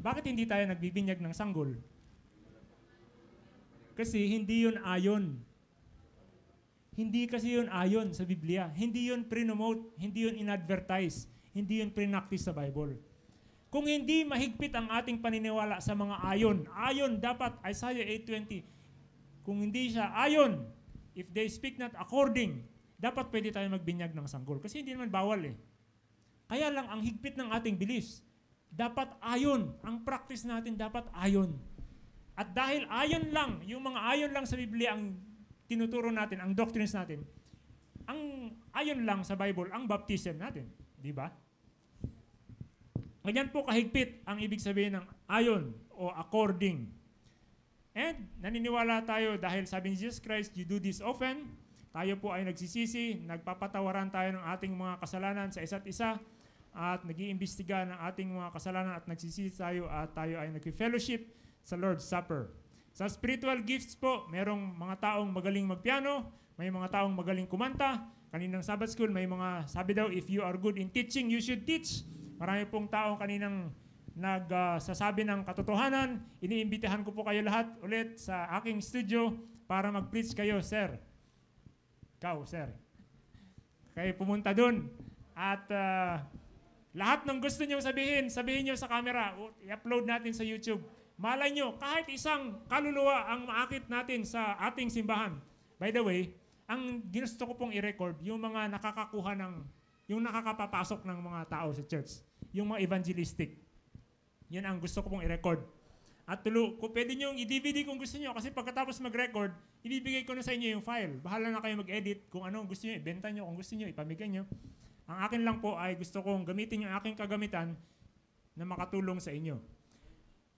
Bakit hindi tayo nagbibinyag ng sanggol? Kasi hindi yun ayon. Hindi kasi yun ayon sa Biblia. Hindi yun prinomote, hindi yun inadvertise, hindi yun prinactice sa Bible. Kung hindi mahigpit ang ating paniniwala sa mga ayon, ayon dapat, Isaiah 8.20, kung hindi siya ayon, if they speak not according, dapat pwede tayo magbinyag ng sanggol. Kasi hindi naman bawal eh. Kaya lang ang higpit ng ating beliefs, dapat ayon. Ang practice natin dapat ayon at dahil ayon lang, yung mga ayon lang sa Biblia ang tinuturo natin, ang doctrines natin, ang ayon lang sa Bible, ang baptism natin. Di ba? Ganyan po kahigpit ang ibig sabihin ng ayon o according. And naniniwala tayo dahil sabi ni Jesus Christ, you do this often. Tayo po ay nagsisisi, nagpapatawaran tayo ng ating mga kasalanan sa isa't isa at nag-iimbestiga ng ating mga kasalanan at nagsisisi tayo at tayo ay nag-fellowship sa Lord's Supper. Sa spiritual gifts po, merong mga taong magaling magpiano, may mga taong magaling kumanta. Kaninang Sabbath School, may mga sabi daw, if you are good in teaching, you should teach. Marami pong taong kaninang nagsasabi ah, uh, ng katotohanan. Iniimbitahan ko po kayo lahat ulit sa aking studio para mag-preach kayo, sir. Kau, sir. Kayo pumunta dun. At uh, lahat ng gusto niyo sabihin, sabihin niyo sa camera. I-upload natin sa YouTube Malay nyo, kahit isang kaluluwa ang maakit natin sa ating simbahan. By the way, ang ginusto ko pong i-record, yung mga nakakakuha ng, yung nakakapapasok ng mga tao sa church. Yung mga evangelistic. Yun ang gusto ko pong i-record. At tulo, kung pwede nyo i-DVD kung gusto nyo, kasi pagkatapos mag-record, ibibigay ko na sa inyo yung file. Bahala na kayo mag-edit kung ano gusto nyo, ibenta nyo, kung gusto nyo, ipamigay nyo. Ang akin lang po ay gusto kong gamitin yung aking kagamitan na makatulong sa inyo.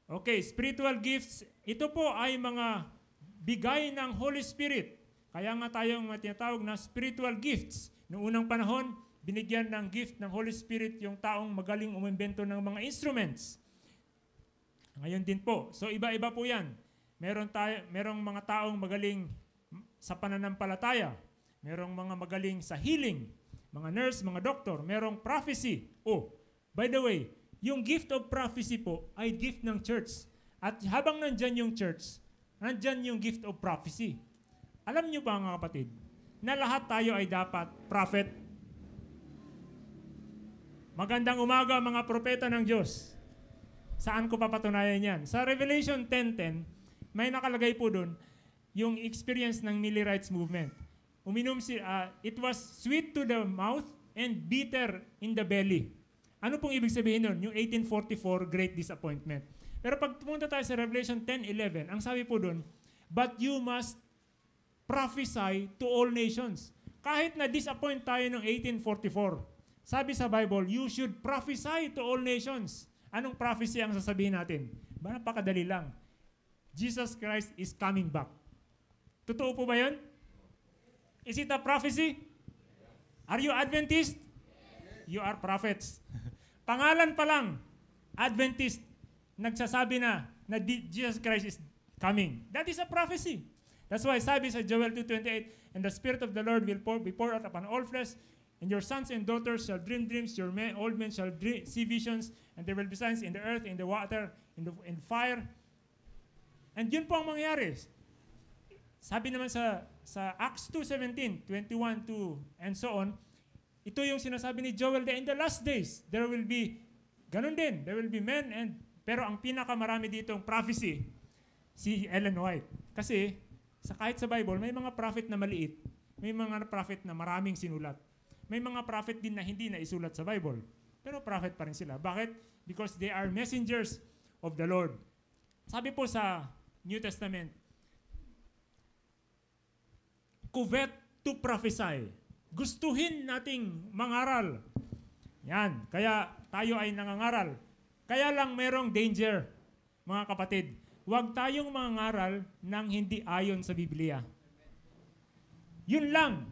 Okay, spiritual gifts, ito po ay mga bigay ng Holy Spirit. Kaya nga tayong tinatawag na spiritual gifts. Noong unang panahon, binigyan ng gift ng Holy Spirit yung taong magaling umimbento ng mga instruments. Ngayon din po. So iba-iba po 'yan. Meron tayo merong mga taong magaling sa pananampalataya, merong mga magaling sa healing, mga nurse, mga doktor, merong prophecy. Oh, by the way, yung gift of prophecy po ay gift ng church. At habang nandyan yung church, nandyan yung gift of prophecy. Alam nyo ba mga kapatid, na lahat tayo ay dapat prophet? Magandang umaga mga propeta ng Diyos. Saan ko papatunayan yan? Sa Revelation 10.10, may nakalagay po doon yung experience ng Millerites Movement. Uminom si, uh, it was sweet to the mouth and bitter in the belly. Ano pong ibig sabihin nun? Yung 1844 Great Disappointment. Pero pag pumunta tayo sa Revelation 10.11, ang sabi po dun, But you must prophesy to all nations. Kahit na disappoint tayo ng 1844, sabi sa Bible, you should prophesy to all nations. Anong prophecy ang sasabihin natin? Ba, napakadali lang. Jesus Christ is coming back. Totoo po ba yun? Is it a prophecy? Are you Adventist? You are prophets. Pangalan pa lang, Adventist, nagsasabi na na Jesus Christ is coming. That is a prophecy. That's why sabi sa Joel 2.28, And the Spirit of the Lord will pour, be poured out upon all flesh, and your sons and daughters shall dream dreams, your men, old men shall dream, see visions, and there will be signs in the earth, in the water, in, the, in fire. And yun po ang mangyari. Sabi naman sa, sa Acts 2.17, 21 to, and so on, ito yung sinasabi ni Joel that in the last days, there will be, ganun din, there will be men and, pero ang pinakamarami dito yung prophecy, si Ellen White. Kasi, sa kahit sa Bible, may mga prophet na maliit, may mga prophet na maraming sinulat. May mga prophet din na hindi na isulat sa Bible. Pero prophet pa rin sila. Bakit? Because they are messengers of the Lord. Sabi po sa New Testament, covet to prophesy gustuhin nating mangaral. Yan, kaya tayo ay nangangaral. Kaya lang merong danger, mga kapatid. Huwag tayong mangaral nang hindi ayon sa Biblia. Yun lang.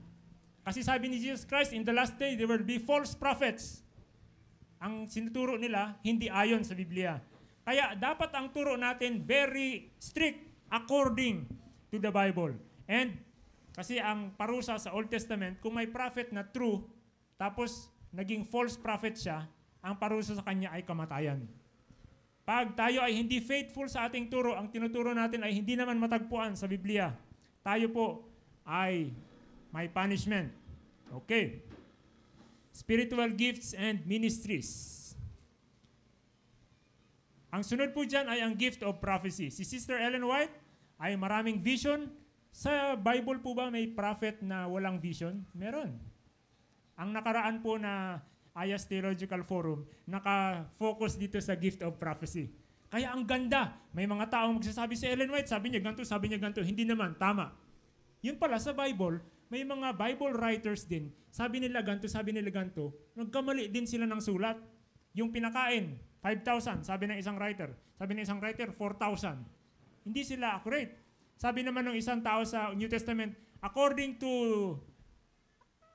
Kasi sabi ni Jesus Christ, in the last day, there will be false prophets. Ang sinuturo nila, hindi ayon sa Biblia. Kaya dapat ang turo natin very strict according to the Bible. And kasi ang parusa sa Old Testament, kung may prophet na true, tapos naging false prophet siya, ang parusa sa kanya ay kamatayan. Pag tayo ay hindi faithful sa ating turo, ang tinuturo natin ay hindi naman matagpuan sa Biblia. Tayo po ay may punishment. Okay. Spiritual gifts and ministries. Ang sunod po dyan ay ang gift of prophecy. Si Sister Ellen White ay maraming vision, sa Bible po ba may prophet na walang vision? Meron. Ang nakaraan po na Ayas Theological Forum, naka-focus dito sa gift of prophecy. Kaya ang ganda. May mga tao magsasabi si Ellen White, sabi niya ganito, sabi niya ganito. Hindi naman, tama. Yun pala sa Bible, may mga Bible writers din. Sabi nila ganito, sabi nila ganito. Nagkamali din sila ng sulat. Yung pinakain, 5,000, sabi ng isang writer. Sabi ng isang writer, 4,000. Hindi sila accurate. Sabi naman ng isang tao sa New Testament, according to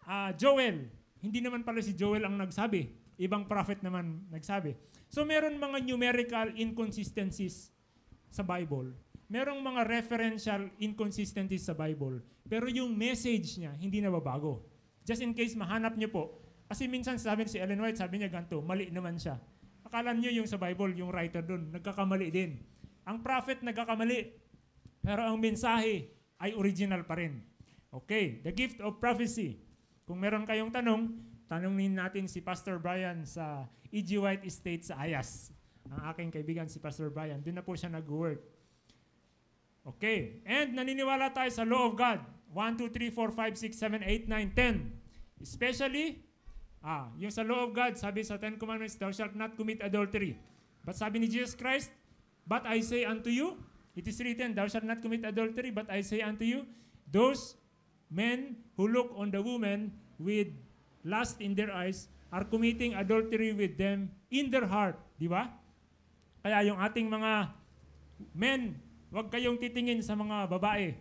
uh, Joel, hindi naman pala si Joel ang nagsabi. Ibang prophet naman nagsabi. So meron mga numerical inconsistencies sa Bible. Merong mga referential inconsistencies sa Bible. Pero yung message niya, hindi nababago. Just in case, mahanap niyo po. Kasi minsan sabi si Ellen White, sabi niya ganito, mali naman siya. Akala niyo yung sa Bible, yung writer doon, nagkakamali din. Ang prophet nagkakamali, pero ang mensahe ay original pa rin. Okay, the gift of prophecy. Kung meron kayong tanong, tanongin natin si Pastor Brian sa E.G. White Estate sa Ayas. Ang aking kaibigan si Pastor Brian. Doon na po siya nag-work. Okay, and naniniwala tayo sa law of God. 1, 2, 3, 4, 5, 6, 7, 8, 9, 10. Especially, ah, yung sa law of God, sabi sa Ten Commandments, thou shalt not commit adultery. But sabi ni Jesus Christ, But I say unto you, It is written, Thou shalt not commit adultery, but I say unto you, those men who look on the woman with lust in their eyes are committing adultery with them in their heart. Di ba? Kaya yung ating mga men, huwag kayong titingin sa mga babae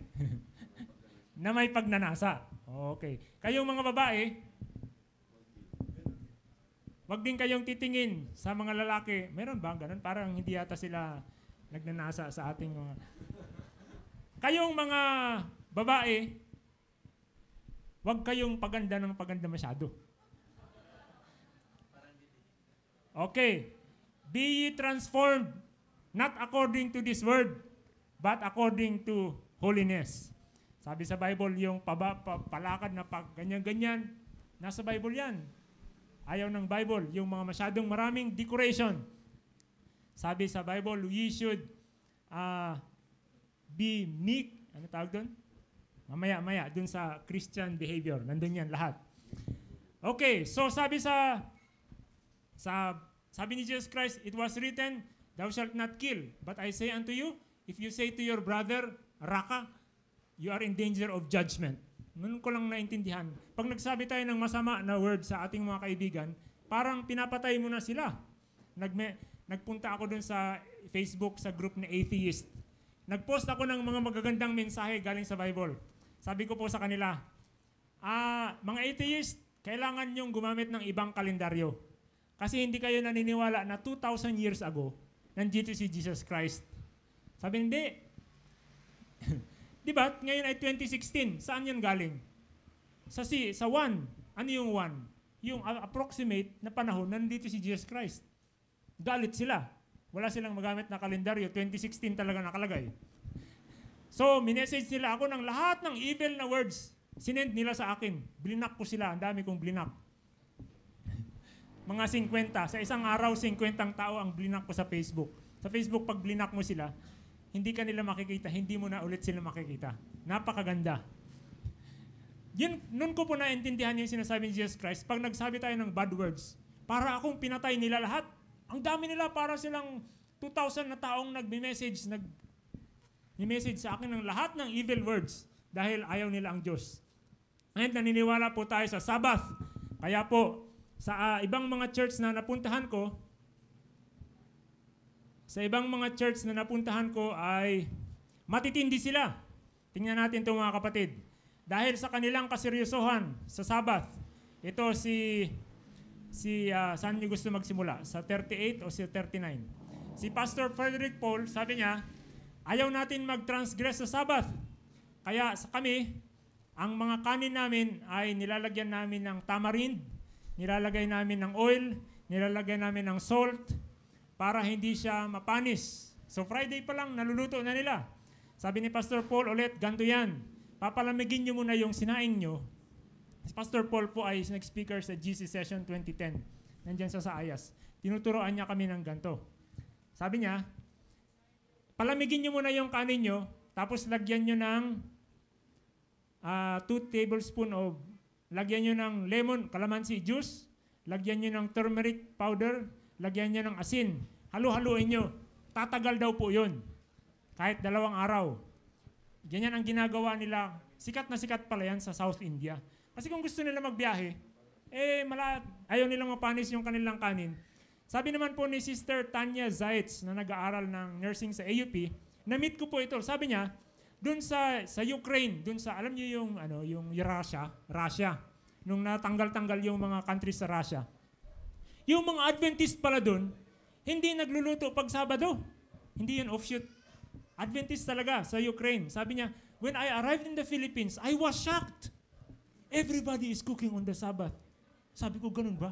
na may pagnanasa. Okay. Kayong mga babae, Wag din kayong titingin sa mga lalaki. Meron bang ganun? Parang hindi yata sila nagnanasa sa ating mga... Kayong mga babae, wag kayong paganda ng paganda masyado. Okay. Be ye transformed, not according to this word, but according to holiness. Sabi sa Bible, yung paba, pa, palakad na pag ganyan-ganyan, nasa Bible yan. Ayaw ng Bible, yung mga masyadong maraming decoration sabi sa Bible, we should uh, be meek. Ano tawag doon? Mamaya-maya, doon sa Christian behavior. Nandun yan lahat. Okay, so sabi sa, sa sabi ni Jesus Christ, it was written, thou shalt not kill. But I say unto you, if you say to your brother, raka, you are in danger of judgment. Noon ko lang naintindihan. Pag nagsabi tayo ng masama na word sa ating mga kaibigan, parang pinapatay mo na sila. Nagme nagpunta ako dun sa Facebook sa group na atheist. Nagpost ako ng mga magagandang mensahe galing sa Bible. Sabi ko po sa kanila, ah, mga atheist, kailangan nyong gumamit ng ibang kalendaryo. Kasi hindi kayo naniniwala na 2,000 years ago, nandito si Jesus Christ. Sabi, hindi. di ba? Ngayon ay 2016. Saan yan galing? Sa si, sa 1. Ano yung 1? Yung approximate na panahon, nandito si Jesus Christ galit sila. Wala silang magamit na kalendaryo. 2016 talaga nakalagay. So, minessage nila ako ng lahat ng evil na words. Sinend nila sa akin. Blinak ko sila. Ang dami kong blinak. Mga 50. Sa isang araw, 50 tao ang blinak ko sa Facebook. Sa Facebook, pag blinak mo sila, hindi ka nila makikita, hindi mo na ulit sila makikita. Napakaganda. Yun, nun ko po naintindihan yung sinasabi ni Jesus Christ, pag nagsabi tayo ng bad words, para akong pinatay nila lahat. Ang dami nila para silang 2,000 na taong nagme-message, nag message sa akin ng lahat ng evil words dahil ayaw nila ang Diyos. And naniniwala po tayo sa Sabbath. Kaya po, sa uh, ibang mga church na napuntahan ko, sa ibang mga church na napuntahan ko ay matitindi sila. Tingnan natin ito mga kapatid. Dahil sa kanilang kaseryosohan sa Sabbath, ito si si uh, saan niyo gusto magsimula? Sa 38 o si 39? Si Pastor Frederick Paul, sabi niya, ayaw natin mag-transgress sa Sabbath. Kaya sa kami, ang mga kanin namin ay nilalagyan namin ng tamarind, nilalagay namin ng oil, nilalagay namin ng salt para hindi siya mapanis. So Friday pa lang, naluluto na nila. Sabi ni Pastor Paul ulit, ganto yan. Papalamigin niyo muna yung sinaing niyo Pastor Paul po ay nag-speaker sa GC Session 2010. Nandiyan siya sa Ayas. Tinuturoan niya kami ng ganto. Sabi niya, palamigin niyo muna yung kanin niyo, tapos lagyan niyo ng 2 uh, ah, two tablespoon of, lagyan niyo ng lemon, calamansi juice, lagyan niyo ng turmeric powder, lagyan niyo ng asin. Halu-haluin niyo. Tatagal daw po yun. Kahit dalawang araw. Ganyan ang ginagawa nila. Sikat na sikat pala yan sa South India kasi kung gusto nila magbiyahe, eh mala, ayaw nilang mapanis yung kanilang kanin. Sabi naman po ni Sister Tanya Zaitz na nag-aaral ng nursing sa AUP, na-meet ko po ito. Sabi niya, doon sa sa Ukraine, doon sa alam niyo yung ano, yung Russia, Russia. Nung natanggal-tanggal yung mga country sa Russia. Yung mga Adventist pala doon, hindi nagluluto pag Sabado. Hindi yun offshoot. Adventist talaga sa Ukraine. Sabi niya, when I arrived in the Philippines, I was shocked Everybody is cooking on the Sabbath. Sabi ko, ganun ba?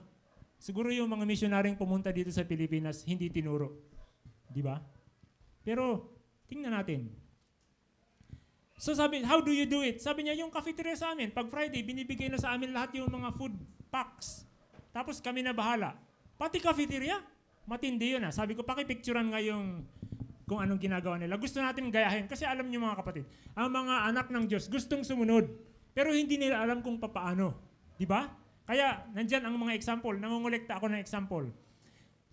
Siguro yung mga misyonaryong pumunta dito sa Pilipinas, hindi tinuro. Di ba? Pero, tingnan natin. So sabi, how do you do it? Sabi niya, yung cafeteria sa amin, pag Friday, binibigay na sa amin lahat yung mga food packs. Tapos kami na bahala. Pati cafeteria, matindi yun ha. Ah. Sabi ko, pakipicturan nga yung kung anong ginagawa nila. Gusto natin gayahin kasi alam niyo mga kapatid, ang mga anak ng Diyos gustong sumunod. Pero hindi nila alam kung papaano. Di ba? Kaya nandyan ang mga example. Nangongolekta ako ng example.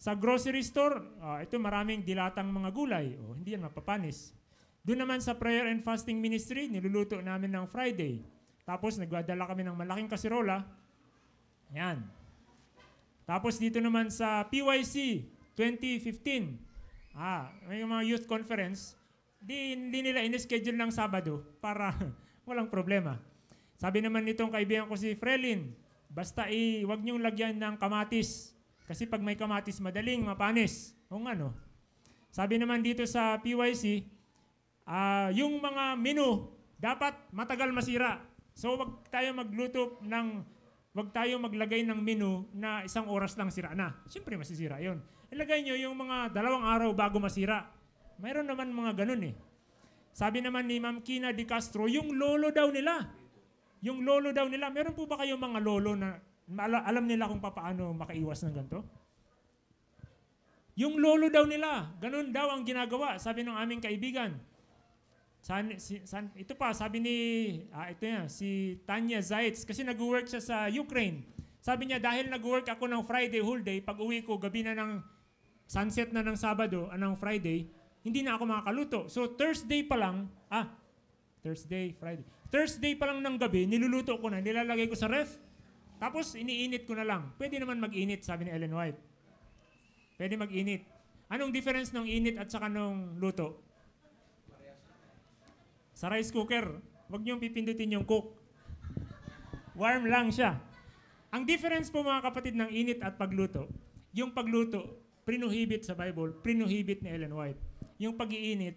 Sa grocery store, uh, ito maraming dilatang mga gulay. O, oh, hindi yan mapapanis. Doon naman sa prayer and fasting ministry, niluluto namin ng Friday. Tapos nagdadala kami ng malaking kasirola. Yan. Tapos dito naman sa PYC 2015, ah, may mga youth conference, di, di nila in-schedule ng Sabado para walang problema. Sabi naman nitong kaibigan ko si Frelin, basta i, wag niyong lagyan ng kamatis. Kasi pag may kamatis, madaling mapanis. O nga no. Sabi naman dito sa PYC, uh, ah, yung mga menu, dapat matagal masira. So wag tayo magluto ng, wag tayo maglagay ng menu na isang oras lang sira na. Siyempre masisira yon. Ilagay nyo yung mga dalawang araw bago masira. Mayroon naman mga ganun eh. Sabi naman ni Ma'am Kina Di Castro, yung lolo daw nila, yung lolo daw nila, meron po ba kayong mga lolo na alam nila kung paano makaiwas ng ganito? Yung lolo daw nila, ganun daw ang ginagawa, sabi ng aming kaibigan. San, si, san, ito pa, sabi ni, ah, ito yan, si Tanya Zaitz, kasi nag-work siya sa Ukraine. Sabi niya, dahil nag-work ako ng Friday whole day, pag uwi ko, gabi na ng sunset na ng Sabado, ah, ng Friday, hindi na ako makakaluto. So Thursday pa lang, ah, Thursday, Friday. Thursday pa lang ng gabi, niluluto ko na, nilalagay ko sa ref. Tapos iniinit ko na lang. Pwede naman mag-init, sabi ni Ellen White. Pwede mag-init. Anong difference ng init at saka nung luto? Sa rice cooker, wag niyong pipindutin yung cook. Warm lang siya. Ang difference po mga kapatid ng init at pagluto, yung pagluto, prinuhibit sa Bible, prinuhibit ni Ellen White. Yung pag-iinit,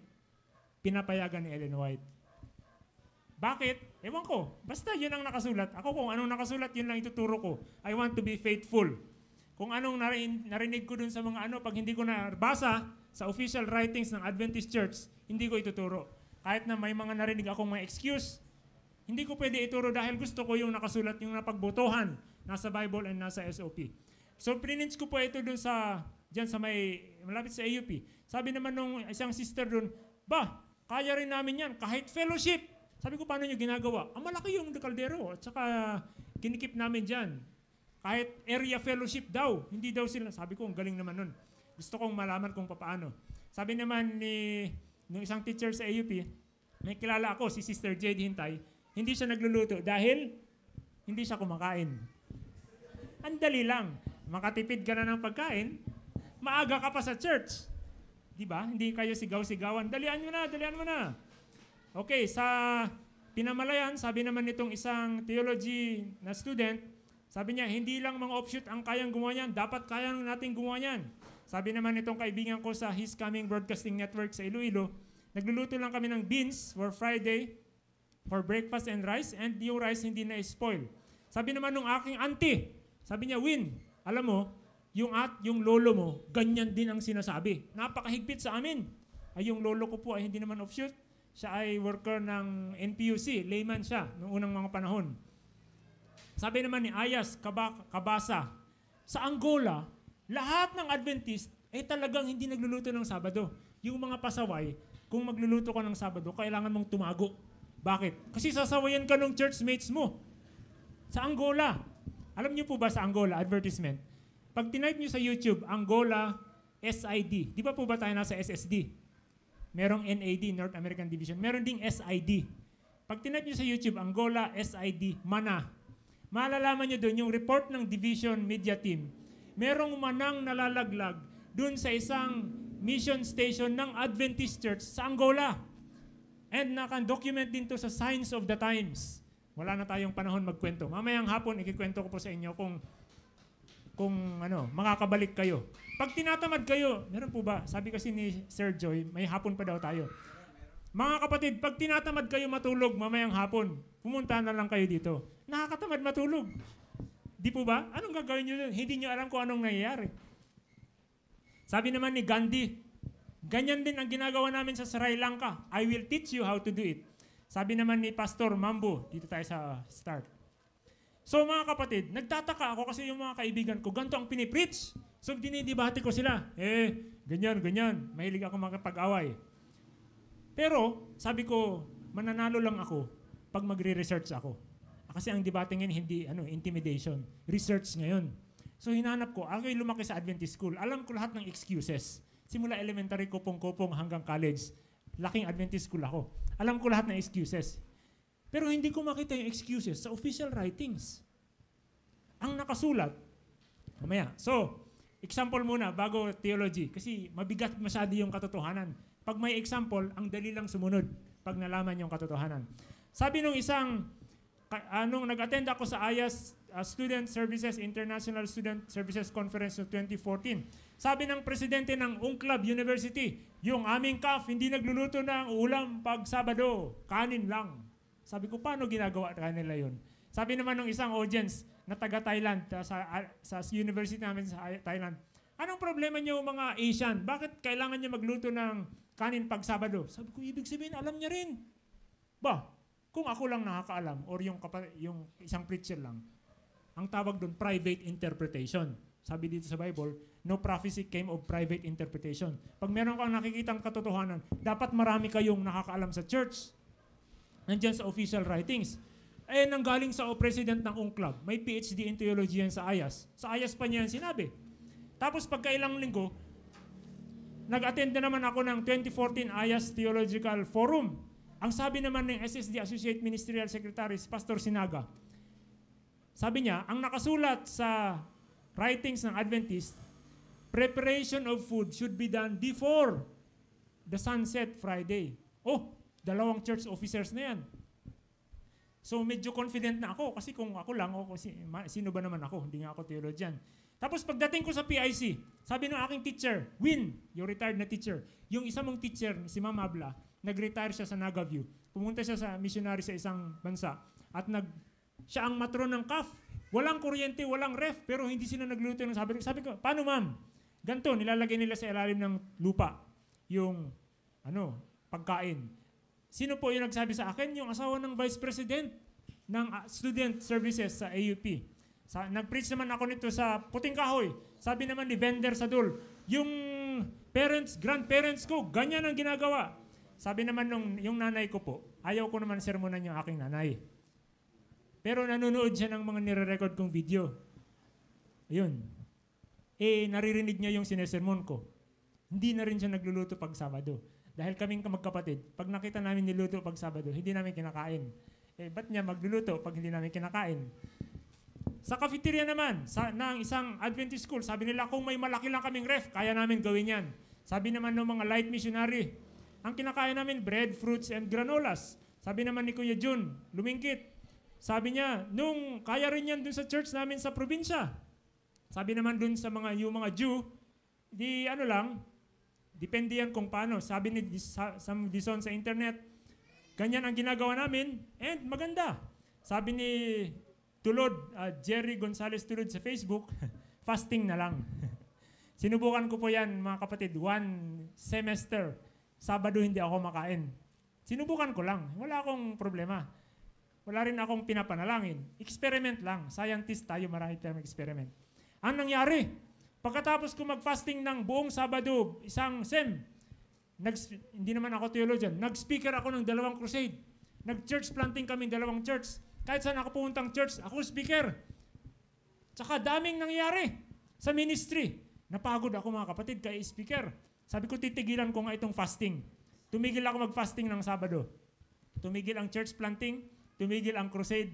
pinapayagan ni Ellen White. Bakit? Ewan ko. Basta yun ang nakasulat. Ako kung anong nakasulat, yun lang ituturo ko. I want to be faithful. Kung anong narinig ko dun sa mga ano, pag hindi ko nabasa sa official writings ng Adventist Church, hindi ko ituturo. Kahit na may mga narinig akong mga excuse, hindi ko pwede ituro dahil gusto ko yung nakasulat, yung napagbotohan, nasa Bible and nasa SOP. So, prininch ko po ito dun sa, dyan sa may, malapit sa AUP. Sabi naman nung isang sister dun, ba, kaya rin namin yan, kahit fellowship, sabi ko, paano nyo ginagawa? Ang ah, malaki yung kaldero. At saka, kinikip namin dyan. Kahit area fellowship daw, hindi daw sila. Sabi ko, ang galing naman nun. Gusto kong malaman kung paano. Sabi naman ni nung isang teacher sa AUP, may kilala ako, si Sister Jade Hintay, hindi siya nagluluto dahil hindi siya kumakain. Ang dali lang. Makatipid ka na ng pagkain, maaga ka pa sa church. Di ba? Hindi kayo sigaw-sigawan. Dalian mo na, dalian mo na. Okay, sa Pinamalayan, sabi naman nitong isang theology na student, sabi niya, hindi lang mga offshoot ang kayang gumawa niyan, dapat kayang natin gumawa niyan. Sabi naman nitong kaibigan ko sa His Coming Broadcasting Network sa Iloilo, nagluluto lang kami ng beans for Friday for breakfast and rice, and yung rice hindi na-spoil. Sabi naman nung aking auntie, sabi niya, Win, alam mo, yung at yung lolo mo, ganyan din ang sinasabi. Napakahigpit sa amin. Ay, yung lolo ko po ay hindi naman offshoot siya ay worker ng NPUC, layman siya, noong unang mga panahon. Sabi naman ni Ayas Kabasa, sa Angola, lahat ng Adventist ay talagang hindi nagluluto ng Sabado. Yung mga pasaway, kung magluluto ka ng Sabado, kailangan mong tumago. Bakit? Kasi sasawayan ka ng churchmates mo. Sa Angola. Alam niyo po ba sa Angola, advertisement? Pag tinype niyo sa YouTube, Angola SID, di ba po ba tayo nasa SSD? merong NAD, North American Division. Meron ding SID. Pag tinype nyo sa YouTube, Angola, SID, MANA. Malalaman nyo doon yung report ng Division Media Team. Merong manang nalalaglag doon sa isang mission station ng Adventist Church sa Angola. And nakan din to sa Signs of the Times. Wala na tayong panahon magkwento. Mamayang hapon, ikikwento ko po sa inyo kung kung ano, makakabalik kayo. Pag tinatamad kayo, meron po ba? Sabi kasi ni Sir Joy, may hapon pa daw tayo. Mga kapatid, pag tinatamad kayo matulog mamayang hapon, pumunta na lang kayo dito. Nakakatamad matulog. Di po ba? Anong gagawin nyo yun? Hindi nyo alam kung anong nangyayari. Sabi naman ni Gandhi, ganyan din ang ginagawa namin sa Sri Lanka. I will teach you how to do it. Sabi naman ni Pastor Mambo, dito tayo sa start. So mga kapatid, nagtataka ako kasi yung mga kaibigan ko, ganito ang pinipreach. So dinidibate ko sila. Eh, ganyan, ganyan. Mahilig ako makapag-away. Pero, sabi ko, mananalo lang ako pag magre-research ako. Ah, kasi ang debate ngayon, hindi ano, intimidation. Research ngayon. So hinanap ko, ako'y lumaki sa Adventist school. Alam ko lahat ng excuses. Simula elementary, kupong-kupong hanggang college. Laking Adventist school ako. Alam ko lahat ng excuses. Pero hindi ko makita yung excuses sa official writings. Ang nakasulat, mamaya. So, example muna bago theology. Kasi mabigat masyado yung katotohanan. Pag may example, ang dali lang sumunod pag nalaman yung katotohanan. Sabi nung isang, anong ah, nag-attend ako sa IAS uh, ah, Student Services, International Student Services Conference of 2014. Sabi ng presidente ng UNCLUB University, yung aming CAF hindi nagluluto ng ulam pag Sabado, kanin lang. Sabi ko, paano ginagawa kanila yun? Sabi naman ng isang audience na taga Thailand, sa, sa university namin sa Thailand, anong problema niyo mga Asian? Bakit kailangan niyo magluto ng kanin pag Sabado? Sabi ko, ibig sabihin, alam niya rin. Ba, kung ako lang nakakaalam or yung, kapa, yung isang preacher lang, ang tawag doon, private interpretation. Sabi dito sa Bible, no prophecy came of private interpretation. Pag meron kang nakikitang katotohanan, dapat marami kayong nakakaalam sa church Nandiyan sa official writings. Eh, nanggaling sa o president ng UNCLOD, may PhD in theology yan sa IAS. Sa IAS pa niya yan sinabi. Tapos pagkailang linggo, nag-attend na naman ako ng 2014 IAS Theological Forum. Ang sabi naman ng SSD Associate Ministerial Secretary, si Pastor Sinaga, sabi niya, ang nakasulat sa writings ng Adventist, preparation of food should be done before the sunset Friday. Oh, dalawang church officers na yan. So medyo confident na ako kasi kung ako lang, o sino ba naman ako? Hindi nga ako theologian. Tapos pagdating ko sa PIC, sabi ng aking teacher, Win, yung retired na teacher. Yung isang mong teacher, si Ma'am Abla, nag-retire siya sa Nagaview. Pumunta siya sa missionary sa isang bansa at nag siya ang matron ng CAF. Walang kuryente, walang ref, pero hindi sila nagluto ng sabi ko. Sabi ko, paano ma'am? Ganto, nilalagay nila sa ilalim ng lupa yung ano, pagkain. Sino po yung nagsabi sa akin? Yung asawa ng Vice President ng ah, Student Services sa AUP. Sa, nag-preach naman ako nito sa Puting Kahoy. Sabi naman ni Vendor Sadul, yung parents, grandparents ko, ganyan ang ginagawa. Sabi naman nung, yung nanay ko po, ayaw ko naman sermonan yung aking nanay. Pero nanonood siya ng mga nire-record kong video. Ayun. Eh, naririnig niya yung sinesermon ko. Hindi na rin siya nagluluto pag Sabado dahil kaming magkapatid, pag nakita namin niluto pag Sabado, hindi namin kinakain. Eh, ba't niya magluluto pag hindi namin kinakain? Sa cafeteria naman, sa, ng isang Adventist school, sabi nila, kung may malaki lang kaming ref, kaya namin gawin yan. Sabi naman ng mga light missionary, ang kinakain namin, bread, fruits, and granolas. Sabi naman ni Kuya Jun, lumingkit. Sabi niya, nung kaya rin yan dun sa church namin sa probinsya. Sabi naman dun sa mga, yung mga Jew, di ano lang, Depende yan kung paano. Sabi ni Sam Dison sa internet, ganyan ang ginagawa namin and maganda. Sabi ni Tulod, uh, Jerry Gonzalez Tulod sa Facebook, fasting na lang. Sinubukan ko po yan mga kapatid, one semester. Sabado hindi ako makain. Sinubukan ko lang. Wala akong problema. Wala rin akong pinapanalangin. Experiment lang. Scientist tayo, marami tayong experiment. Ang nangyari, Pagkatapos ko mag-fasting ng buong Sabado, isang SEM, nag, hindi naman ako theologian, nag-speaker ako ng dalawang crusade. Nag-church planting kami dalawang church. Kahit saan ako pupuntang church, ako speaker. Tsaka daming nangyari sa ministry. Napagod ako mga kapatid kay speaker. Sabi ko titigilan ko nga itong fasting. Tumigil ako mag-fasting ng Sabado. Tumigil ang church planting, tumigil ang crusade,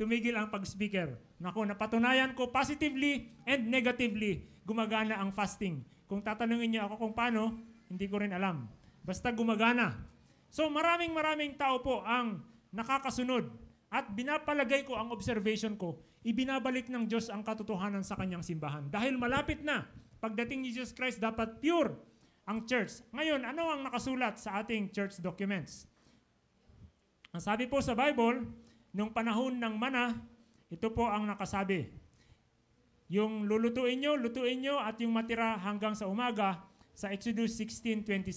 tumigil ang pag-speaker. Nako, napatunayan ko positively and negatively gumagana ang fasting. Kung tatanungin niyo ako kung paano, hindi ko rin alam. Basta gumagana. So maraming maraming tao po ang nakakasunod at binapalagay ko ang observation ko, ibinabalik ng Diyos ang katotohanan sa kanyang simbahan. Dahil malapit na, pagdating ni Jesus Christ, dapat pure ang church. Ngayon, ano ang nakasulat sa ating church documents? Ang sabi po sa Bible, Nung panahon ng mana, ito po ang nakasabi. Yung lulutuin nyo, lutuin nyo at yung matira hanggang sa umaga sa Exodus 16.27.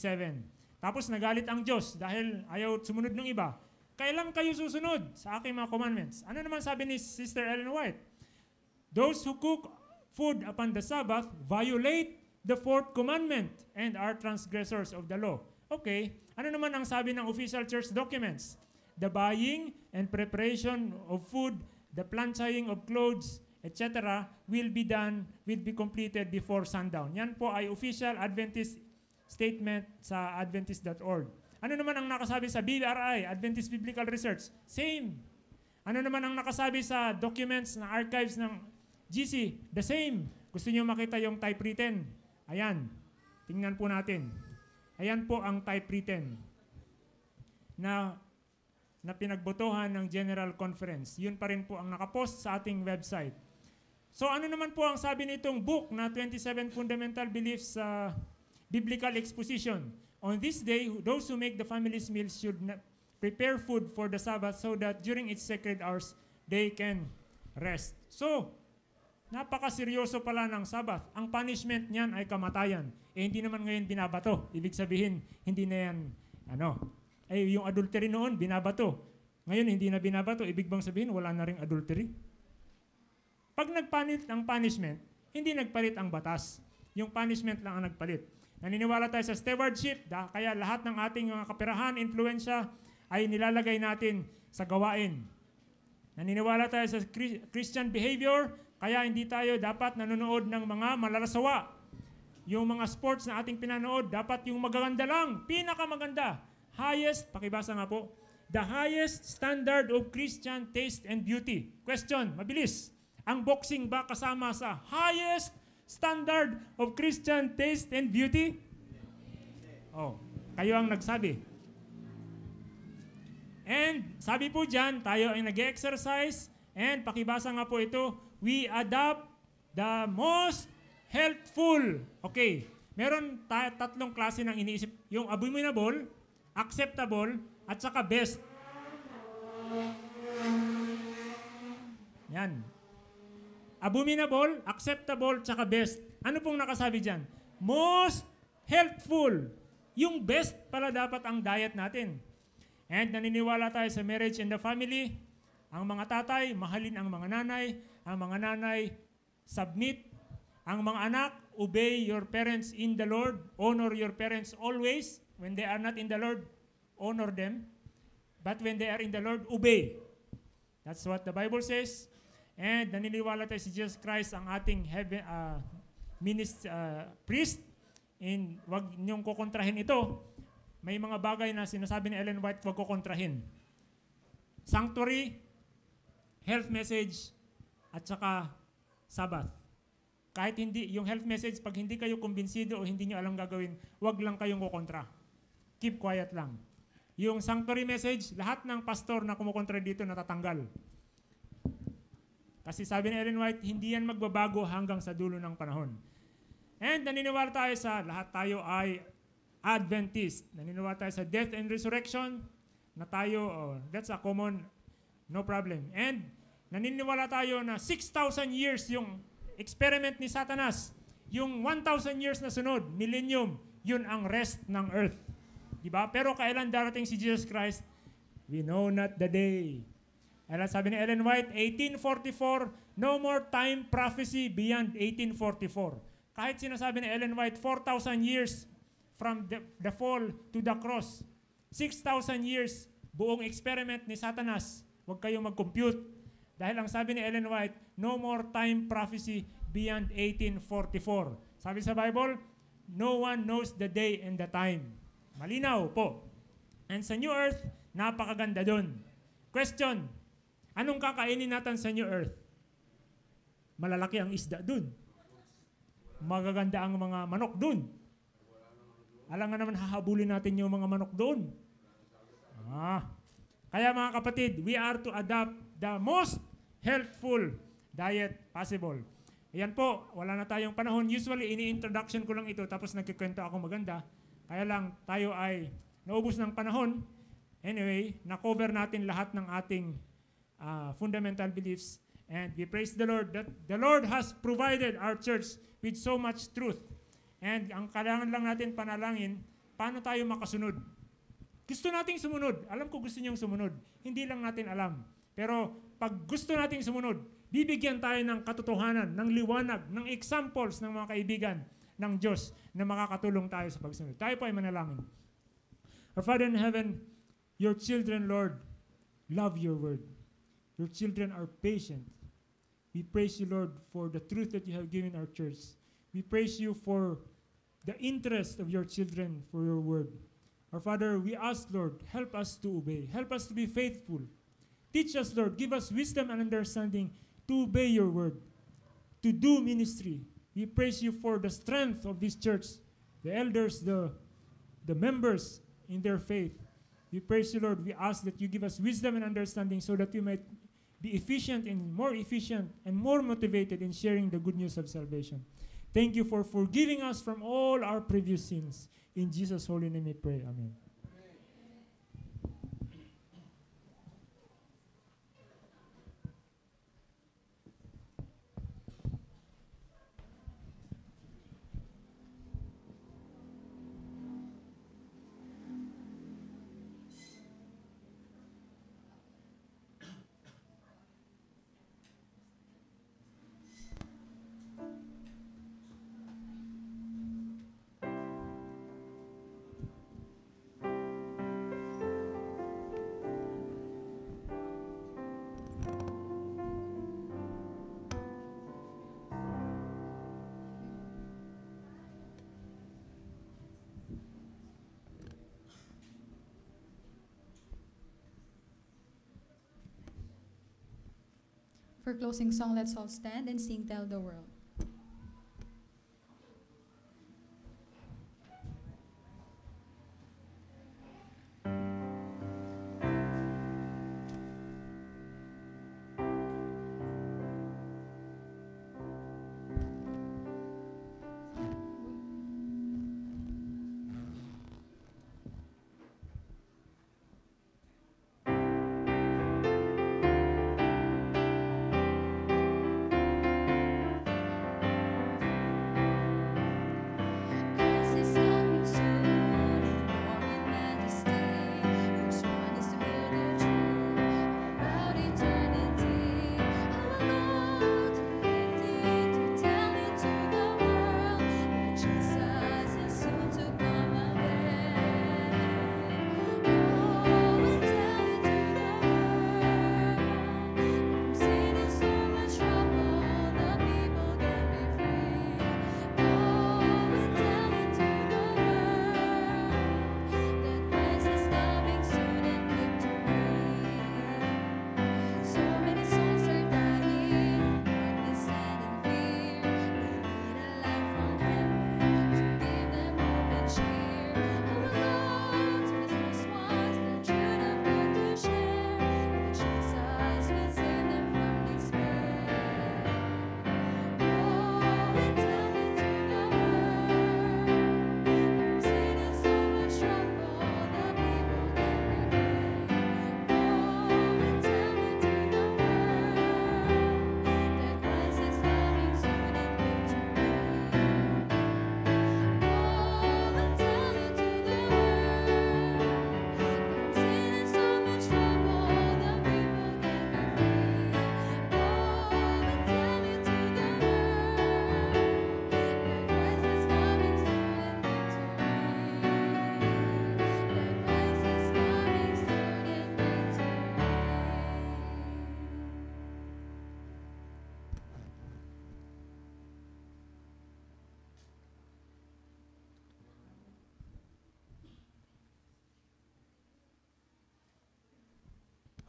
Tapos nagalit ang Diyos dahil ayaw sumunod ng iba. Kailan kayo susunod sa aking mga commandments? Ano naman sabi ni Sister Ellen White? Those who cook food upon the Sabbath violate the fourth commandment and are transgressors of the law. Okay, ano naman ang sabi ng official church documents? the buying and preparation of food, the planchaying of clothes, etc. will be done, will be completed before sundown. Yan po ay official Adventist statement sa adventist.org. Ano naman ang nakasabi sa BRI, Adventist Biblical Research? Same. Ano naman ang nakasabi sa documents na archives ng GC? The same. Gusto niyo makita yung typewritten? Ayan. Tingnan po natin. Ayan po ang typewritten na na pinagbotohan ng General Conference. Yun pa rin po ang nakapost sa ating website. So ano naman po ang sabi nitong book na 27 Fundamental Beliefs sa uh, Biblical Exposition? On this day, those who make the family's meals should prepare food for the Sabbath so that during its sacred hours, they can rest. So, napakaseryoso pala ng Sabbath. Ang punishment niyan ay kamatayan. Eh, hindi naman ngayon binabato. Ibig sabihin, hindi na yan, ano, ay yung adultery noon, binabato. Ngayon, hindi na binabato. Ibig bang sabihin, wala na rin adultery? Pag nagpalit ang punishment, hindi nagpalit ang batas. Yung punishment lang ang nagpalit. Naniniwala tayo sa stewardship, da, kaya lahat ng ating mga kapirahan, influensya, ay nilalagay natin sa gawain. Naniniwala tayo sa Christian behavior, kaya hindi tayo dapat nanonood ng mga malalasawa. Yung mga sports na ating pinanood, dapat yung magaganda lang, pinakamaganda highest, pakibasa nga po, the highest standard of Christian taste and beauty. Question, mabilis. Ang boxing ba kasama sa highest standard of Christian taste and beauty? Oh, kayo ang nagsabi. And sabi po dyan, tayo ay nag-exercise and pakibasa nga po ito, we adopt the most helpful. Okay, meron ta- tatlong klase ng iniisip. Yung abominable, acceptable, at saka best. Yan. Abominable, acceptable, at saka best. Ano pong nakasabi dyan? Most helpful. Yung best pala dapat ang diet natin. And naniniwala tayo sa marriage and the family. Ang mga tatay, mahalin ang mga nanay. Ang mga nanay, submit. Ang mga anak, obey your parents in the Lord. Honor your parents always. When they are not in the Lord, honor them. But when they are in the Lord, obey. That's what the Bible says. And naniniwala tayo si Jesus Christ ang ating heaven, uh, ah, minister, uh, ah, priest. And wag niyong kukontrahin ito. May mga bagay na sinasabi ni Ellen White, huwag kukontrahin. Sanctuary, health message, at saka Sabbath. Kahit hindi, yung health message, pag hindi kayo kumbinsido o hindi nyo alam gagawin, huwag lang kayong kukontra. kontra keep quiet lang. Yung sanctuary message, lahat ng pastor na kumukontra dito natatanggal. Kasi sabi ni Ellen White, hindi yan magbabago hanggang sa dulo ng panahon. And naniniwala tayo sa lahat tayo ay Adventist. Naniniwala tayo sa death and resurrection na tayo, oh, that's a common, no problem. And naniniwala tayo na 6,000 years yung experiment ni Satanas. Yung 1,000 years na sunod, millennium, yun ang rest ng earth. Di ba? Pero kailan darating si Jesus Christ? We know not the day. Alam sabi ni Ellen White, 1844, no more time prophecy beyond 1844. Kahit sinasabi ni Ellen White, 4,000 years from the, the fall to the cross. 6,000 years, buong experiment ni Satanas. Huwag kayong mag-compute. Dahil ang sabi ni Ellen White, no more time prophecy beyond 1844. Sabi sa Bible, no one knows the day and the time. Malinaw po. And sa New Earth, napakaganda doon. Question, anong kakainin natin sa New Earth? Malalaki ang isda doon. Magaganda ang mga manok doon. Alam nga naman hahabulin natin yung mga manok doon. Ah. Kaya mga kapatid, we are to adopt the most healthful diet possible. Ayan po, wala na tayong panahon. Usually, ini-introduction ko lang ito tapos nagkikwento ako maganda. Kaya lang, tayo ay naubos ng panahon. Anyway, na-cover natin lahat ng ating uh, fundamental beliefs. And we praise the Lord that the Lord has provided our church with so much truth. And ang kailangan lang natin panalangin, paano tayo makasunod? Gusto nating sumunod. Alam ko gusto niyong sumunod. Hindi lang natin alam. Pero pag gusto nating sumunod, bibigyan tayo ng katotohanan, ng liwanag, ng examples ng mga kaibigan ng Diyos na makakatulong tayo sa pagsunod. Tayo po ay manalangin. Our Father in heaven, your children, Lord, love your word. Your children are patient. We praise you, Lord, for the truth that you have given our church. We praise you for the interest of your children for your word. Our Father, we ask, Lord, help us to obey. Help us to be faithful. Teach us, Lord, give us wisdom and understanding to obey your word, to do ministry, We praise you for the strength of this church, the elders, the, the members in their faith. We praise you, Lord. We ask that you give us wisdom and understanding so that we might be efficient and more efficient and more motivated in sharing the good news of salvation. Thank you for forgiving us from all our previous sins. In Jesus' holy name we pray. Amen. For closing song, let's all stand and sing Tell the World.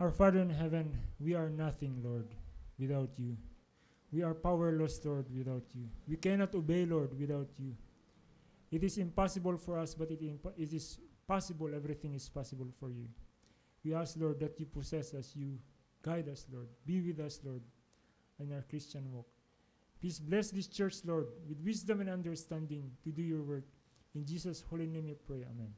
Our Father in heaven, we are nothing, Lord, without you. We are powerless, Lord, without you. We cannot obey, Lord, without you. It is impossible for us, but it, it is possible. Everything is possible for you. We ask, Lord, that you possess us, you guide us, Lord. Be with us, Lord, in our Christian walk. Please bless this church, Lord, with wisdom and understanding to do your work. In Jesus' holy name we pray. Amen.